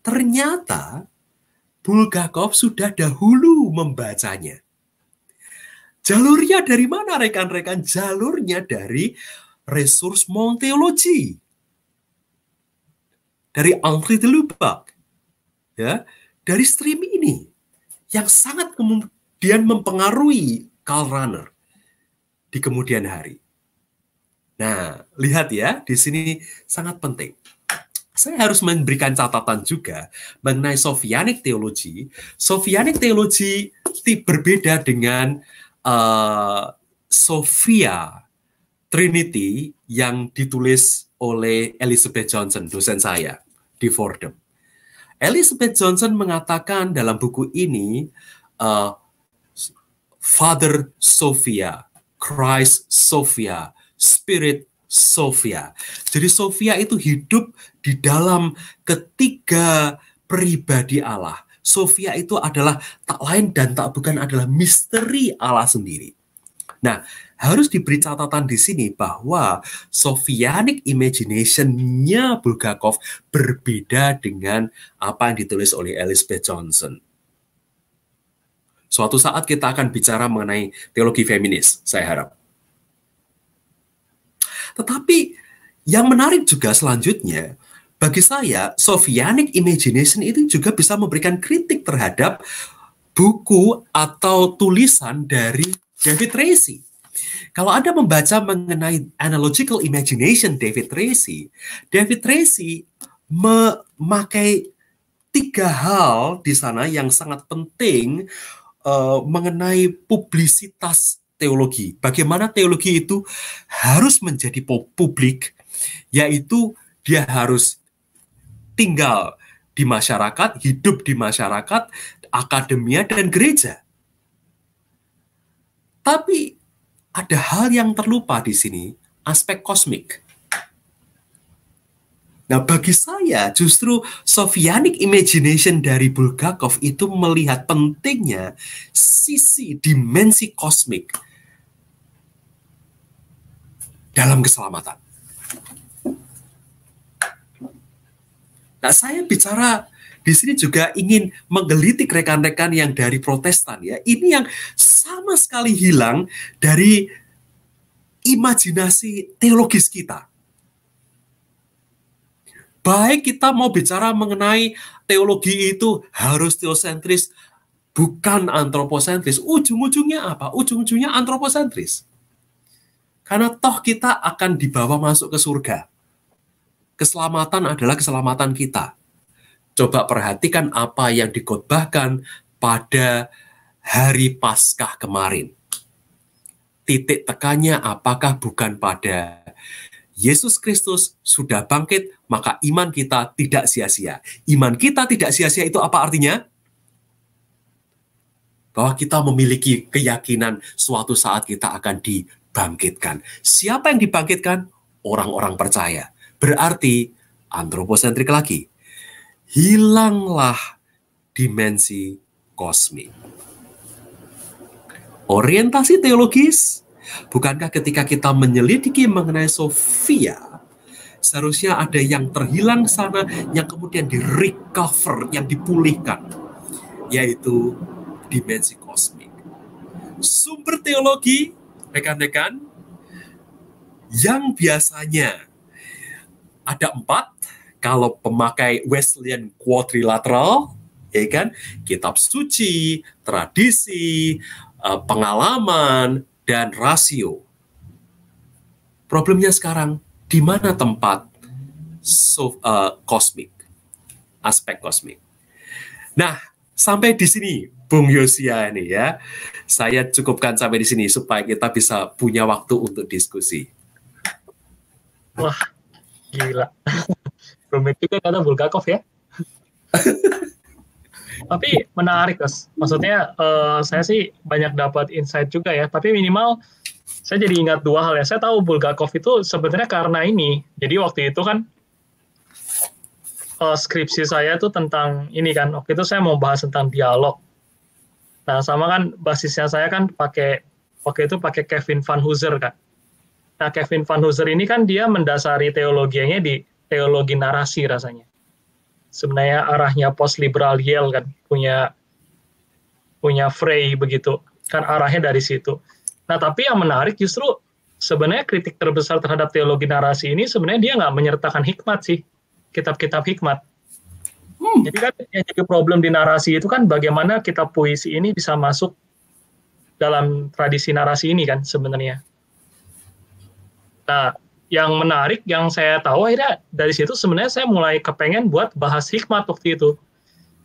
Ternyata Bulgakov sudah dahulu membacanya Jalurnya dari mana rekan-rekan? Jalurnya dari resource monteologi. Dari angkri de Lubak. Ya, dari stream ini yang sangat kemudian mempengaruhi Karl runner di kemudian hari. Nah, lihat ya, di sini sangat penting saya harus memberikan catatan juga mengenai Sofianik teologi. Sofianik teologi berbeda dengan Sofia eh, Sophia Trinity yang ditulis oleh Elizabeth Johnson, dosen saya di Fordham. Elizabeth Johnson mengatakan dalam buku ini, uh, Father Sophia, Christ Sophia, Spirit Sophia. Jadi Sophia itu hidup di dalam ketiga pribadi Allah. Sofia itu adalah tak lain dan tak bukan adalah misteri Allah sendiri. Nah, harus diberi catatan di sini bahwa Sofianic imagination-nya Bulgakov berbeda dengan apa yang ditulis oleh Elizabeth Johnson. Suatu saat kita akan bicara mengenai teologi feminis, saya harap. Tetapi yang menarik juga selanjutnya, bagi saya Sovianic imagination itu juga bisa memberikan kritik terhadap buku atau tulisan dari David Tracy. Kalau Anda membaca mengenai analogical imagination David Tracy, David Tracy memakai tiga hal di sana yang sangat penting uh, mengenai publisitas teologi. Bagaimana teologi itu harus menjadi publik, yaitu dia harus tinggal di masyarakat, hidup di masyarakat, akademia, dan gereja. Tapi ada hal yang terlupa di sini, aspek kosmik. Nah, bagi saya justru Sovianic imagination dari Bulgakov itu melihat pentingnya sisi dimensi kosmik dalam keselamatan. Nah, saya bicara di sini juga ingin menggelitik rekan-rekan yang dari Protestan ya. Ini yang sama sekali hilang dari imajinasi teologis kita. Baik kita mau bicara mengenai teologi itu harus teosentris, bukan antroposentris. Ujung-ujungnya apa? Ujung-ujungnya antroposentris. Karena toh kita akan dibawa masuk ke surga. Keselamatan adalah keselamatan kita. Coba perhatikan apa yang dikhotbahkan pada hari Paskah kemarin. Titik tekannya apakah bukan pada Yesus Kristus sudah bangkit, maka iman kita tidak sia-sia. Iman kita tidak sia-sia itu apa artinya? Bahwa kita memiliki keyakinan suatu saat kita akan dibangkitkan. Siapa yang dibangkitkan? Orang-orang percaya. Berarti antroposentrik lagi. Hilanglah dimensi kosmik. Orientasi teologis, bukankah ketika kita menyelidiki mengenai Sofia, seharusnya ada yang terhilang sana, yang kemudian di-recover, yang dipulihkan, yaitu dimensi kosmik. Sumber teologi, rekan-rekan, yang biasanya ada empat kalau pemakai Wesleyan quadrilateral ya kan kitab suci tradisi eh, pengalaman dan rasio problemnya sekarang di mana tempat so, uh, eh, kosmik aspek kosmik nah sampai di sini Bung Yosia ini ya saya cukupkan sampai di sini supaya kita bisa punya waktu untuk diskusi wah Gila. Rumit juga kata Bulgakov ya. tapi menarik Mas. Maksudnya uh, saya sih banyak dapat insight juga ya. Tapi minimal saya jadi ingat dua hal ya. Saya tahu Bulgakov itu sebenarnya karena ini. Jadi waktu itu kan uh, skripsi saya itu tentang ini kan. Waktu itu saya mau bahas tentang dialog. Nah sama kan basisnya saya kan pakai waktu itu pakai Kevin Van Hooser kan. Nah, Kevin Van Hooser ini kan dia mendasari teologinya di teologi narasi rasanya. Sebenarnya arahnya post liberal Yale kan punya punya Frey begitu. Kan arahnya dari situ. Nah, tapi yang menarik justru sebenarnya kritik terbesar terhadap teologi narasi ini sebenarnya dia nggak menyertakan hikmat sih. Kitab-kitab hikmat. Hmm. Jadi kan yang jadi problem di narasi itu kan bagaimana kitab puisi ini bisa masuk dalam tradisi narasi ini kan sebenarnya. Nah, yang menarik yang saya tahu akhirnya dari situ sebenarnya saya mulai kepengen buat bahas hikmat waktu itu.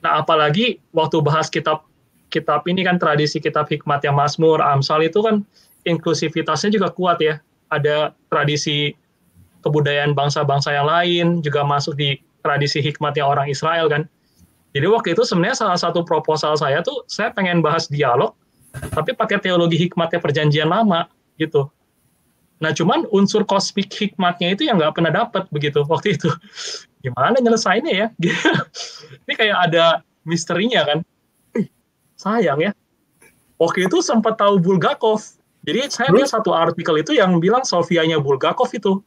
Nah, apalagi waktu bahas kitab kitab ini kan tradisi kitab hikmat yang Mazmur, Amsal itu kan inklusivitasnya juga kuat ya. Ada tradisi kebudayaan bangsa-bangsa yang lain juga masuk di tradisi hikmatnya orang Israel kan. Jadi waktu itu sebenarnya salah satu proposal saya tuh saya pengen bahas dialog tapi pakai teologi hikmatnya perjanjian lama gitu. Nah, cuman unsur kosmik hikmatnya itu yang nggak pernah dapat begitu waktu itu. Gimana nyelesainnya ya? Ini kayak ada misterinya kan. sayang ya. Waktu itu sempat tahu Bulgakov. Jadi saya lihat satu artikel itu yang bilang Sofianya Bulgakov itu.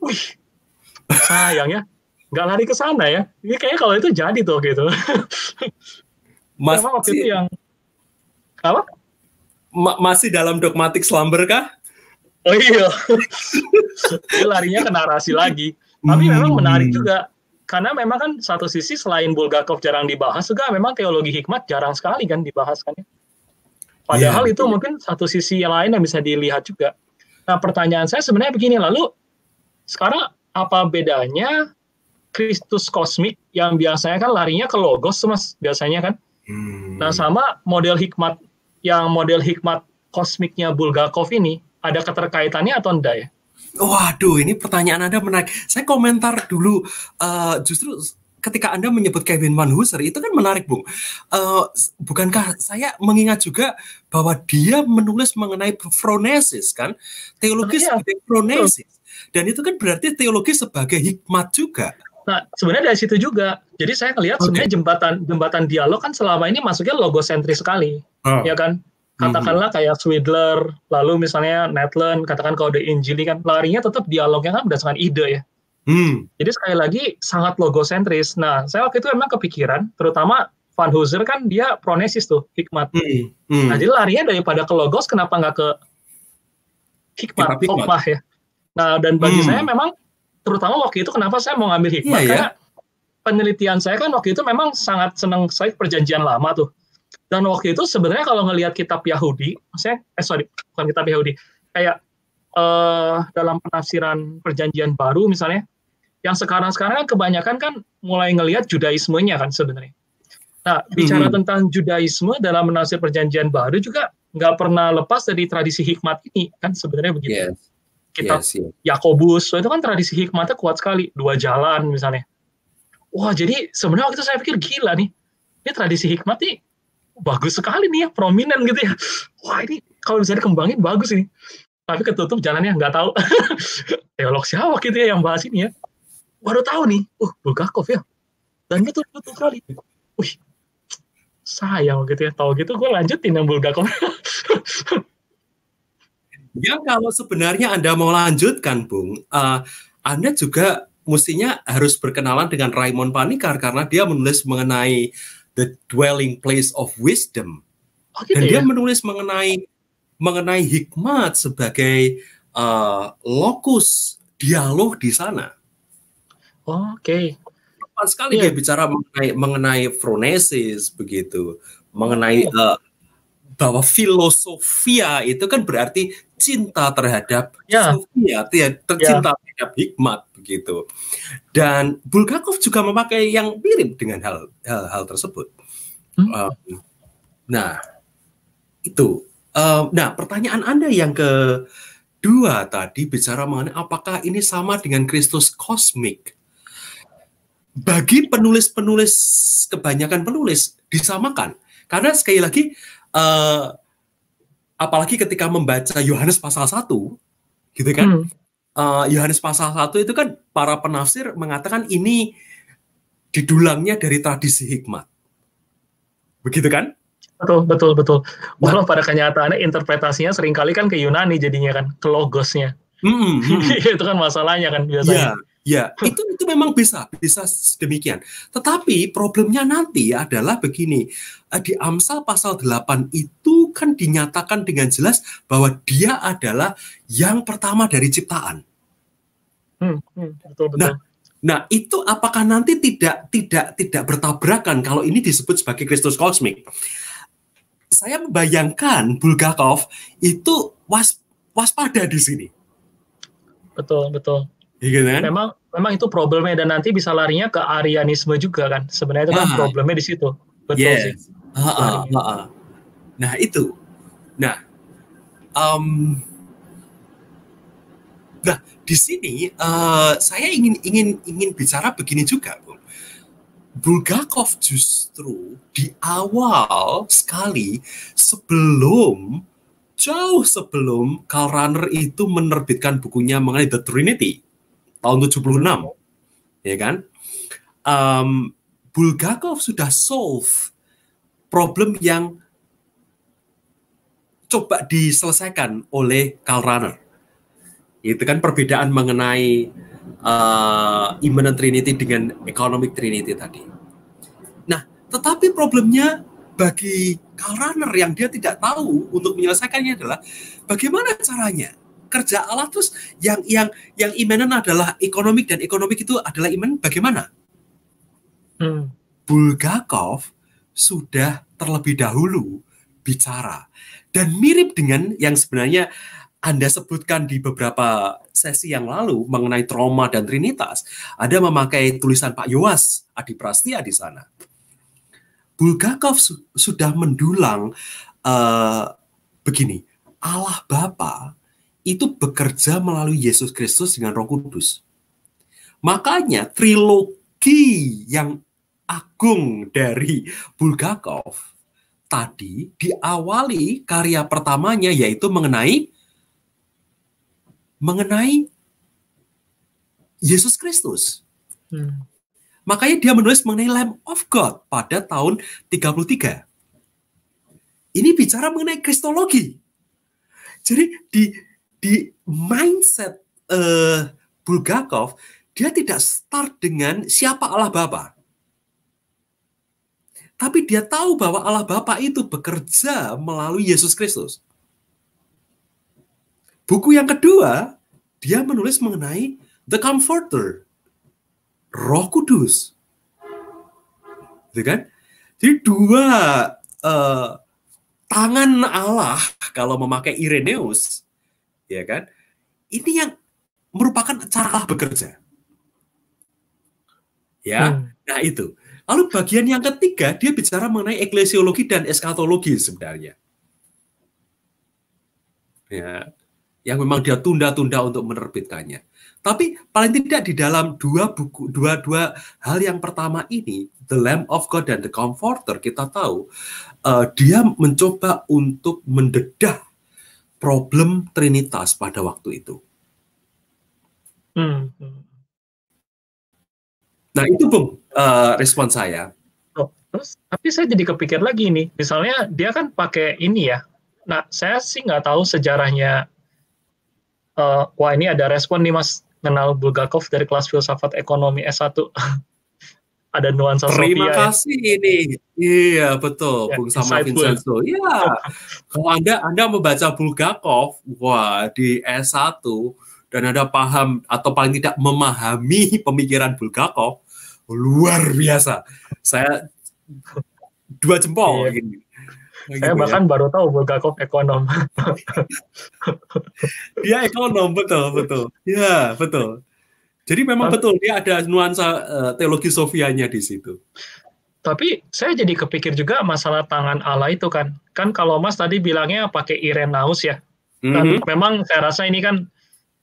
Wih, sayang ya. Nggak lari ke sana ya. Ini kayaknya kalau itu jadi tuh gitu. Mas, waktu itu yang apa? Ma masih dalam dogmatik slumber kah? Oh iya. dia larinya ke narasi lagi. Tapi memang hmm. menarik juga karena memang kan satu sisi selain Bulgakov jarang dibahas juga memang teologi hikmat jarang sekali kan dibahas kan. Ya. Padahal yeah. itu mungkin satu sisi yang lain yang bisa dilihat juga. Nah, pertanyaan saya sebenarnya begini, lalu sekarang apa bedanya Kristus kosmik yang biasanya kan larinya ke logos Mas biasanya kan? Hmm. Nah, sama model hikmat yang model hikmat kosmiknya Bulgakov ini ada keterkaitannya atau enggak ya? Waduh, ini pertanyaan Anda menarik. Saya komentar dulu uh, justru ketika Anda menyebut Kevin Van Hooser itu kan menarik, Bung. Uh, eh, bukankah saya mengingat juga bahwa dia menulis mengenai fronesis kan? Teologis nah, sebagai ya. Dan itu kan berarti teologi sebagai hikmat juga. Nah, sebenarnya dari situ juga. Jadi saya melihat okay. sebenarnya jembatan jembatan dialog kan selama ini masuknya logosentris sekali. Oh. Ya kan? katakanlah mhm. kayak Swidler, lalu misalnya Netland, katakan kalau ada Injili kan, larinya tetap dialognya kan berdasarkan ide ya. Hmm. Jadi sekali lagi sangat logosentris. Nah, saya waktu itu memang kepikiran, terutama Van Hooser kan dia pronesis tuh, hikmat. Hmm. Hmm. Nah, jadi larinya daripada ke logos, kenapa nggak ke hikmat, hikmat. ya. Nah, dan bagi hmm. saya memang, terutama waktu itu kenapa saya mau ngambil hikmat, yeah, iya. karena yeah. penelitian saya kan waktu itu memang sangat senang, saya perjanjian lama tuh dan waktu itu sebenarnya kalau ngelihat kitab Yahudi, maksudnya, eh sorry, bukan kitab Yahudi, kayak uh, dalam penafsiran perjanjian baru misalnya, yang sekarang-sekarang kan kebanyakan kan mulai ngelihat Judaismenya kan sebenarnya. Nah, bicara hmm. tentang Judaisme dalam menafsir perjanjian baru juga nggak pernah lepas dari tradisi hikmat ini kan sebenarnya begitu. Yes. Kitab yes, yes. Yakobus itu kan tradisi hikmatnya kuat sekali, dua jalan misalnya. Wah, jadi sebenarnya waktu itu saya pikir gila nih. Ini tradisi hikmat nih bagus sekali nih ya, prominent gitu ya. Wah ini kalau bisa dikembangin bagus ini. Tapi ketutup jalannya nggak tahu. Teolog siapa gitu ya yang bahas ini ya. Baru tahu nih, uh Bulgakov ya. Dan betul betul kali. Wih, sayang gitu ya. Tahu gitu gue lanjutin yang Bulgakov. ya kalau sebenarnya Anda mau lanjutkan, Bung, uh, Anda juga mestinya harus berkenalan dengan Raymond Panikar karena dia menulis mengenai the dwelling place of wisdom. Oh, gitu Dan ya? dia menulis mengenai mengenai hikmat sebagai uh, lokus dialog di sana. Oh, Oke. Okay. Tepat sekali yeah. dia bicara mengenai mengenai phronesis begitu, mengenai iya. uh, bahwa filosofia itu kan berarti cinta terhadap yeah. sofia, ya, tercinta iya. yeah. terhadap hikmat begitu. Dan Bulgakov juga memakai yang mirip dengan hal hal, tersebut. Hmm. Um, nah, itu. Um, nah, pertanyaan Anda yang kedua tadi bicara mengenai apakah ini sama dengan Kristus kosmik. Bagi penulis-penulis kebanyakan penulis disamakan karena sekali lagi uh, apalagi ketika membaca Yohanes pasal 1 gitu kan. Hmm Eh, Yohanes uh, pasal 1 itu kan para penafsir mengatakan ini didulangnya dari tradisi hikmat. Begitu kan? Betul, betul, betul. Walau nah. pada kenyataannya interpretasinya seringkali kan ke Yunani jadinya kan, ke logosnya. Mm, -hmm. hmm, hmm. itu kan masalahnya kan biasanya. Yeah. Ya, itu itu memang bisa, bisa demikian. Tetapi problemnya nanti adalah begini, eh, di Amsal pasal 8 itu kan dinyatakan dengan jelas bahwa dia adalah yang pertama dari ciptaan. Hmm, hmm, betul, betul. Nah, nah itu apakah nanti tidak tidak tidak bertabrakan kalau ini disebut sebagai Kristus kosmik? Saya membayangkan Bulgakov itu was, waspada di sini. Betul, betul gitu kan? Memang memang itu problemnya dan nanti bisa larinya ke arianisme juga kan. Sebenarnya itu kan ah. problemnya di situ. Betul yes. sih. Ah, ah, nah, itu. Nah, um, nah di sini uh, saya ingin ingin ingin bicara begini juga, bu. Bulgakov justru di awal sekali sebelum jauh sebelum Karl Rahner itu menerbitkan bukunya mengenai The Trinity tahun 76 ya kan um, Bulgakov sudah solve problem yang coba diselesaikan oleh Karl Rahner itu kan perbedaan mengenai uh, eh, imminent trinity dengan economic trinity tadi. Nah, tetapi problemnya bagi Karl Rahner yang dia tidak tahu untuk menyelesaikannya adalah bagaimana caranya kerja Allah terus yang yang yang imanan adalah ekonomi dan ekonomi itu adalah iman bagaimana? Hmm. Bulgakov sudah terlebih dahulu bicara dan mirip dengan yang sebenarnya anda sebutkan di beberapa sesi yang lalu mengenai trauma dan trinitas, ada memakai tulisan Pak Yowas Adi Prastia di sana. Bulgakov su sudah mendulang uh, begini, Allah Bapa itu bekerja melalui Yesus Kristus dengan Roh Kudus. Makanya trilogi yang agung dari Bulgakov tadi diawali karya pertamanya yaitu mengenai mengenai Yesus Kristus. Hmm. Makanya dia menulis mengenai Lamb of God pada tahun 33. Ini bicara mengenai kristologi. Jadi di di mindset uh, Bulgakov dia tidak start dengan siapa Allah Bapa. Tapi dia tahu bahwa Allah Bapa itu bekerja melalui Yesus Kristus. Buku yang kedua, dia menulis mengenai The Comforter, Roh Kudus. Gitu kan? Jadi dua uh, tangan Allah kalau memakai Ireneus ya kan? Ini yang merupakan cara bekerja. Ya, hmm. nah itu. Lalu bagian yang ketiga dia bicara mengenai eklesiologi dan eskatologi sebenarnya. Ya, yang memang dia tunda-tunda untuk menerbitkannya. Tapi paling tidak di dalam dua buku dua dua hal yang pertama ini The Lamb of God dan The Comforter kita tahu uh, dia mencoba untuk mendedah problem Trinitas pada waktu itu. Hmm. Nah itu pun uh, eh, respon saya. Oh, terus tapi saya jadi kepikir lagi ini, misalnya dia kan pakai ini ya. Nah saya sih nggak tahu sejarahnya. Uh, wah ini ada respon nih mas kenal Bulgakov dari kelas filsafat ekonomi S1. ada nuansa Terima Sofia. Ya. kasih ya. ini. Iya, betul. Ya, Bung sama Vincenzo. Iya. Kalau Anda Anda membaca Bulgakov, wah di S1 dan Anda paham atau paling tidak memahami pemikiran Bulgakov, luar biasa. Saya dua jempol iya. gini. Saya gitu ya. bahkan ya. baru tahu Bulgakov ekonom. Iya ekonom betul betul. Iya betul. Jadi memang tapi, betul dia ada nuansa uh, teologi Sofianya di situ. Tapi saya jadi kepikir juga masalah tangan Allah itu kan. Kan kalau Mas tadi bilangnya pakai Irenaus ya. mm -hmm. memang saya rasa ini kan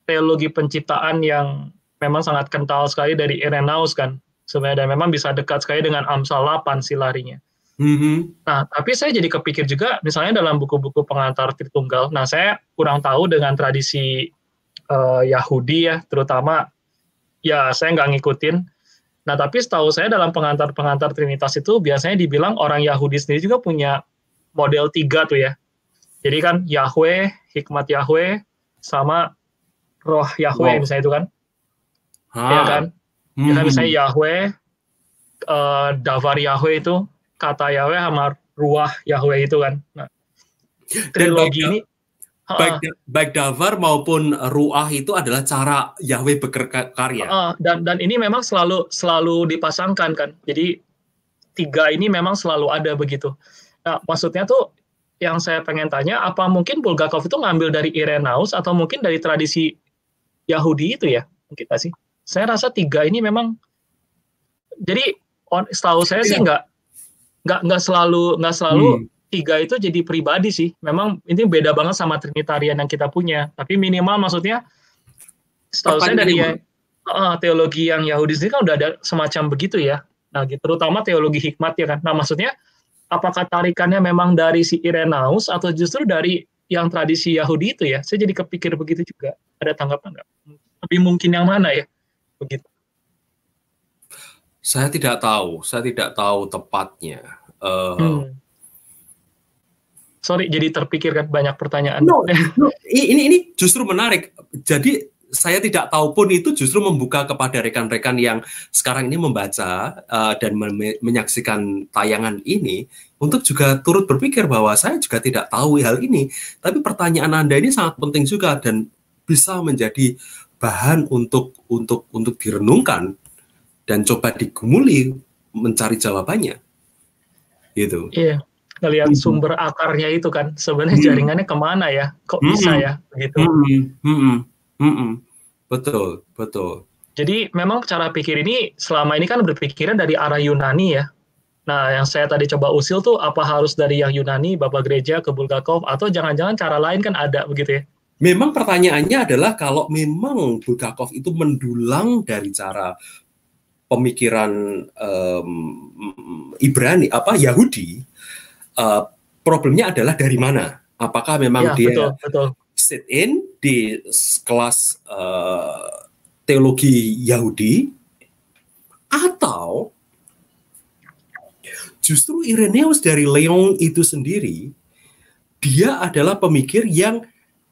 teologi penciptaan yang memang sangat kental sekali dari Irenaus kan. Sebenarnya dan memang bisa dekat sekali dengan Amsal 8 si larinya. Mm -hmm. Nah, tapi saya jadi kepikir juga misalnya dalam buku-buku pengantar Tritunggal. Nah, saya kurang tahu dengan tradisi eh, Yahudi ya, terutama ya saya nggak ngikutin. Nah tapi setahu saya dalam pengantar-pengantar Trinitas itu biasanya dibilang orang Yahudi sendiri juga punya model tiga tuh ya. Jadi kan Yahweh, hikmat Yahweh, sama roh Yahweh wow. misalnya itu kan. Ha. Ah. Ya, kan? ya kan? Hmm. misalnya Yahweh, uh, davar Yahweh itu, kata Yahweh sama ruah Yahweh itu kan. Nah, trilogi ini baik baik davar maupun ruah itu adalah cara Yahweh berkarya. Uh, dan dan ini memang selalu selalu dipasangkan kan. Jadi tiga ini memang selalu ada begitu. Nah, maksudnya tuh yang saya pengen tanya, apa mungkin Bulgakov itu ngambil dari Irenaus atau mungkin dari tradisi Yahudi itu ya? kita sih. Saya rasa tiga ini memang, jadi on, setahu saya sih iya. nggak nggak nggak selalu nggak selalu hmm tiga itu jadi pribadi sih. Memang ini beda banget sama Trinitarian yang kita punya. Tapi minimal maksudnya, setahu saya dari ya, teologi yang Yahudi sendiri kan udah ada semacam begitu ya. Nah, gitu, terutama teologi hikmat ya kan. Nah, maksudnya apakah tarikannya memang dari si Irenaus atau justru dari yang tradisi Yahudi itu ya? Saya jadi kepikir begitu juga. Ada tanggapan nggak? Tapi mungkin yang mana ya? Begitu. Saya tidak tahu. Saya tidak tahu tepatnya. Uh, hmm sorry jadi terpikirkan banyak pertanyaan. No, no, ini ini justru menarik. Jadi saya tidak tahu pun itu justru membuka kepada rekan-rekan yang sekarang ini membaca uh, dan me menyaksikan tayangan ini untuk juga turut berpikir bahwa saya juga tidak tahu hal ini. Tapi pertanyaan Anda ini sangat penting juga dan bisa menjadi bahan untuk untuk untuk direnungkan dan coba digumuli mencari jawabannya. Gitu. Iya ngelihat iya. sumber akarnya itu kan sebenarnya hmm. jaringannya kemana ya kok hmm. bisa ya begitu hmm. hmm. Hmm. Hmm. betul betul jadi memang cara pikir ini selama ini kan berpikiran dari arah Yunani ya nah yang saya tadi coba usil tuh apa harus dari yang Yunani Bapak Gereja ke Bulgakov atau jangan-jangan cara lain kan ada begitu ya Memang pertanyaannya adalah kalau memang Bulgakov itu mendulang dari cara pemikiran um, Ibrani apa Yahudi Eh, problemnya adalah dari mana? Apakah memang ya, dia betul, betul. sit in di kelas uh, teologi Yahudi atau justru Irenaeus dari Leon itu sendiri dia adalah pemikir yang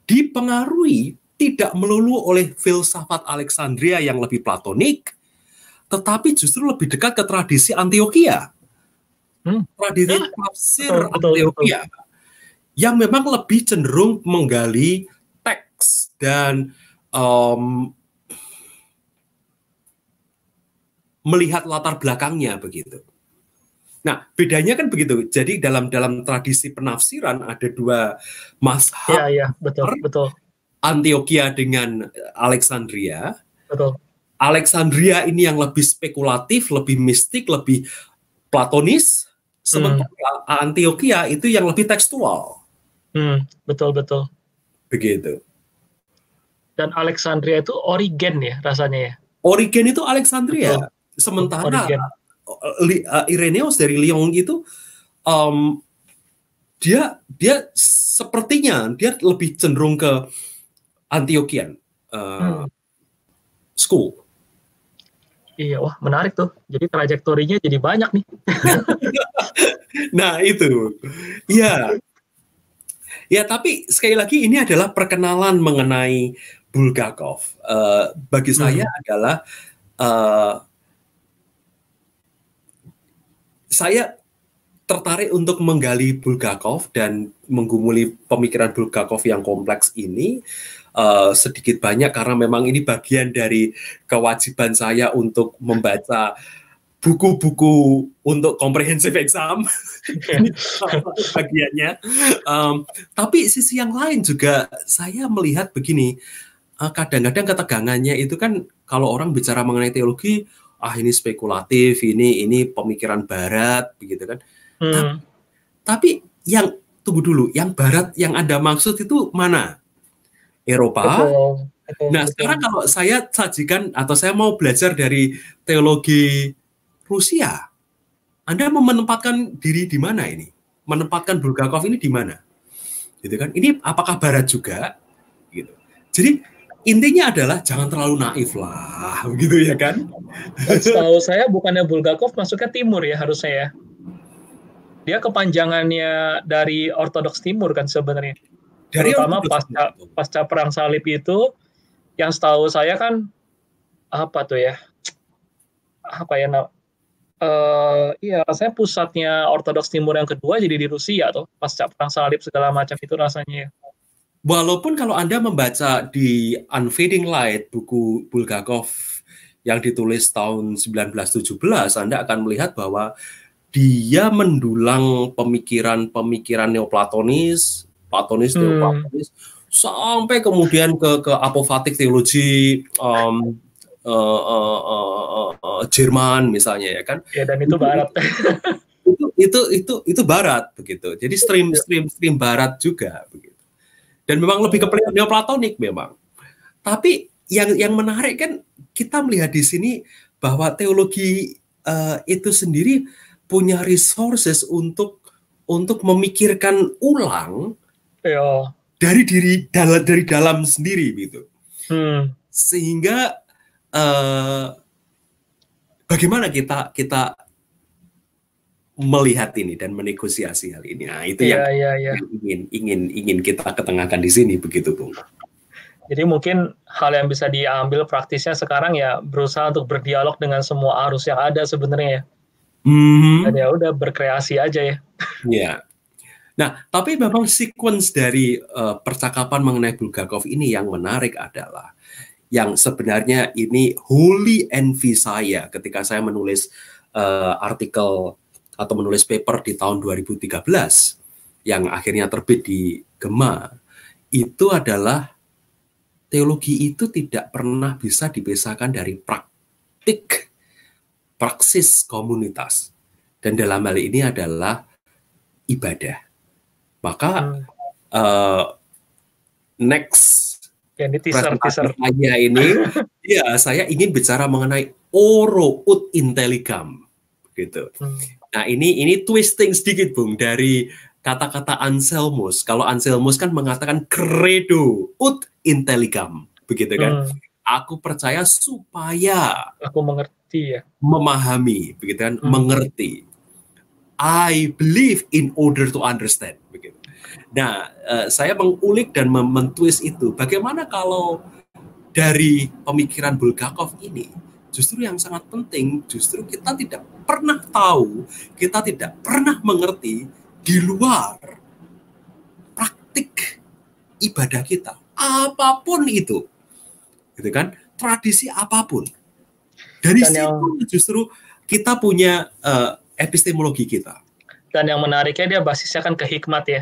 dipengaruhi tidak melulu oleh filsafat Alexandria yang lebih platonik tetapi justru lebih dekat ke tradisi Antioquia hmm. tradisi hmm. tafsir Antioquia yang memang lebih cenderung menggali teks dan um, melihat latar belakangnya begitu. Nah, bedanya kan begitu. Jadi dalam dalam tradisi penafsiran ada dua mazhab. Iya, iya, betul, betul. Antioquia dengan Alexandria. Betul. Alexandria ini yang lebih spekulatif, lebih mistik, lebih platonis. Sementara hmm. Antioquia itu yang lebih tekstual. Hmm, betul betul. Begitu. Dan Alexandria itu Origen ya rasanya ya. Origen itu Alexandria. Betul. Sementara Origen. Uh, uh, Ireneus dari Lyon itu um, dia dia sepertinya dia lebih cenderung ke Antiochian uh, hmm. school Iya, wah menarik tuh. Jadi trajektorinya jadi banyak nih. nah itu, ya, ya tapi sekali lagi ini adalah perkenalan mengenai Bulgakov. Uh, bagi hmm. saya adalah uh, saya tertarik untuk menggali Bulgakov dan menggumuli pemikiran Bulgakov yang kompleks ini Eh, sedikit banyak karena memang ini bagian dari kewajiban saya untuk membaca buku-buku untuk comprehensive exam bagiannya. Um, tapi sisi yang lain juga saya melihat begini, eh, kadang-kadang ketegangannya itu kan kalau orang bicara mengenai teologi, ah ini spekulatif, ini ini pemikiran barat begitu kan. Hmm. Tapi, tapi yang tunggu dulu, yang barat yang ada maksud itu mana? Eropa. Nah, sekarang kalau saya sajikan atau saya mau belajar dari teologi Rusia, Anda mau menempatkan diri di mana ini? Menempatkan Bulgakov ini di mana? Gitu kan? Ini apakah barat juga? Gitu. Jadi intinya adalah jangan terlalu naif lah, begitu ya kan? Kalau saya bukannya Bulgakov masuknya timur ya harus saya. Dia kepanjangannya dari Ortodoks Timur kan sebenarnya. Dari Terutama pasca, pasca perang salib itu, yang setahu saya kan apa tuh ya? Apa ya? Uh, iya, saya pusatnya Ortodoks Timur yang kedua jadi di Rusia tuh pasca perang salib segala macam itu rasanya. Ya. Walaupun kalau Anda membaca di Unfading Light buku Bulgakov yang ditulis tahun 1917, Anda akan melihat bahwa dia mendulang pemikiran-pemikiran Neoplatonis platonis hmm. teoplatonis sampai kemudian ke ke apofatik teologi um, uh, uh, uh, uh, uh, Jerman misalnya ya kan ya dan itu barat itu itu itu itu barat begitu jadi stream ya. stream stream barat juga begitu dan memang lebih ke hmm. neoplatonik memang tapi yang yang menarik kan kita melihat di sini bahwa teologi uh, itu sendiri punya resources untuk untuk memikirkan ulang Yo. Iya. dari diri dalam dari dalam sendiri gitu hmm. sehingga uh, bagaimana kita kita melihat ini dan menegosiasi hal ini nah itu yeah, yang yeah, yeah. ingin ingin ingin kita ketengahkan di sini begitu bung jadi mungkin hal yang bisa diambil praktisnya sekarang ya berusaha untuk berdialog dengan semua arus yang ada sebenarnya ya mm -hmm. dan ya udah berkreasi aja ya yeah Nah, tapi memang sequence dari uh, percakapan mengenai Bulgakov ini yang menarik adalah yang sebenarnya ini holy envy saya ketika saya menulis uh, artikel atau menulis paper di tahun 2013 yang akhirnya terbit di Gema itu adalah teologi itu tidak pernah bisa dipisahkan dari praktik praksis komunitas dan dalam hal ini adalah ibadah maka uh, next teaser, saya ini, ya saya ingin bicara mengenai Oro Ut Intelligam, gitu. Hmm. Nah ini ini twisting sedikit bung dari kata-kata Anselmus. Kalau Anselmus kan mengatakan credo ut intelligam, begitu kan? Hmm. Aku percaya supaya aku mengerti ya, memahami, begitu kan? Hmm. Mengerti. I believe in order to understand Nah, uh, saya mengulik dan mementuis itu. Bagaimana kalau dari pemikiran Bulgakov ini justru yang sangat penting, justru kita tidak pernah tahu, kita tidak pernah mengerti di luar praktik ibadah kita, apapun itu, gitu kan? Tradisi apapun. Dari Dan situ yang... justru kita punya uh, epistemologi kita. Dan yang menariknya dia basisnya kan ke hikmat ya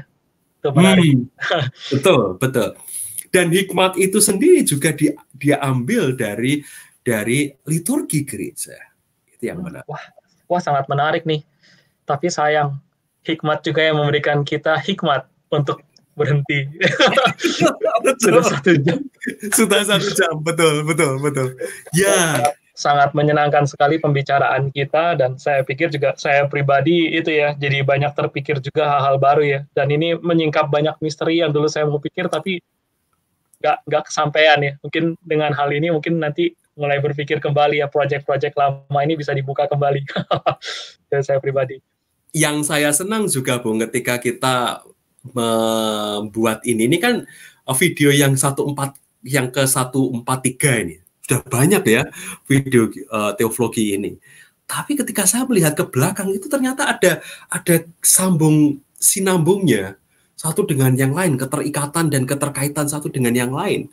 itu Hmm. betul, betul. Dan hikmat itu sendiri juga dia, dia ambil dari dari liturgi gereja. Itu yang benar. Wah, wah sangat menarik nih. Tapi sayang, hikmat juga yang memberikan kita hikmat untuk berhenti. Sudah satu jam. Sudah satu jam, betul, betul, betul. Ya sangat menyenangkan sekali pembicaraan kita dan saya pikir juga saya pribadi itu ya jadi banyak terpikir juga hal-hal baru ya dan ini menyingkap banyak misteri yang dulu saya mau pikir tapi nggak nggak kesampaian ya mungkin dengan hal ini mungkin nanti mulai berpikir kembali ya proyek-proyek lama ini bisa dibuka kembali dan saya pribadi yang saya senang juga bu ketika kita membuat ini ini kan video yang satu empat yang ke 143 ini sudah banyak ya video uh, teologi ini. Tapi ketika saya melihat ke belakang itu ternyata ada ada sambung sinambungnya satu dengan yang lain, keterikatan dan keterkaitan satu dengan yang lain.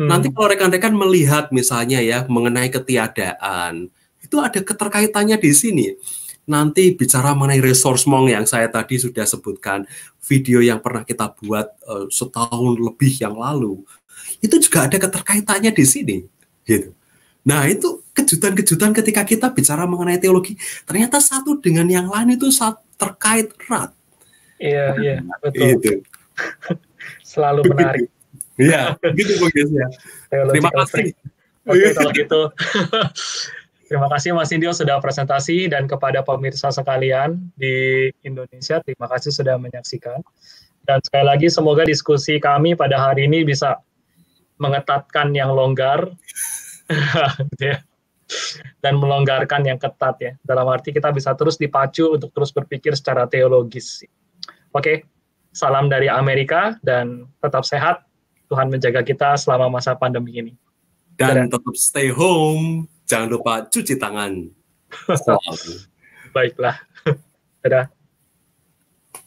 Hmm. Nanti kalau rekan-rekan melihat misalnya ya mengenai ketiadaan, itu ada keterkaitannya di sini. Nanti bicara mengenai resource mong yang saya tadi sudah sebutkan, video yang pernah kita buat uh, setahun lebih yang lalu, itu juga ada keterkaitannya di sini gitu. Nah itu kejutan-kejutan ketika kita bicara mengenai teologi, ternyata satu dengan yang lain itu terkait erat. Iya, iya, betul. Itu. Selalu menarik. Iya, gitu ya. Terima kasih. Oke, okay, kalau gitu. terima kasih Mas Indio sudah presentasi dan kepada pemirsa sekalian di Indonesia, terima kasih sudah menyaksikan. Dan sekali lagi semoga diskusi kami pada hari ini bisa mengetatkan yang longgar ya. dan melonggarkan yang ketat ya. Dalam arti kita bisa terus dipacu untuk terus berpikir secara teologis. Oke, salam dari Amerika dan tetap sehat. Tuhan menjaga kita selama masa pandemi ini. Dan Dadah. tetap stay home. Jangan lupa cuci tangan. Baiklah. Dadah.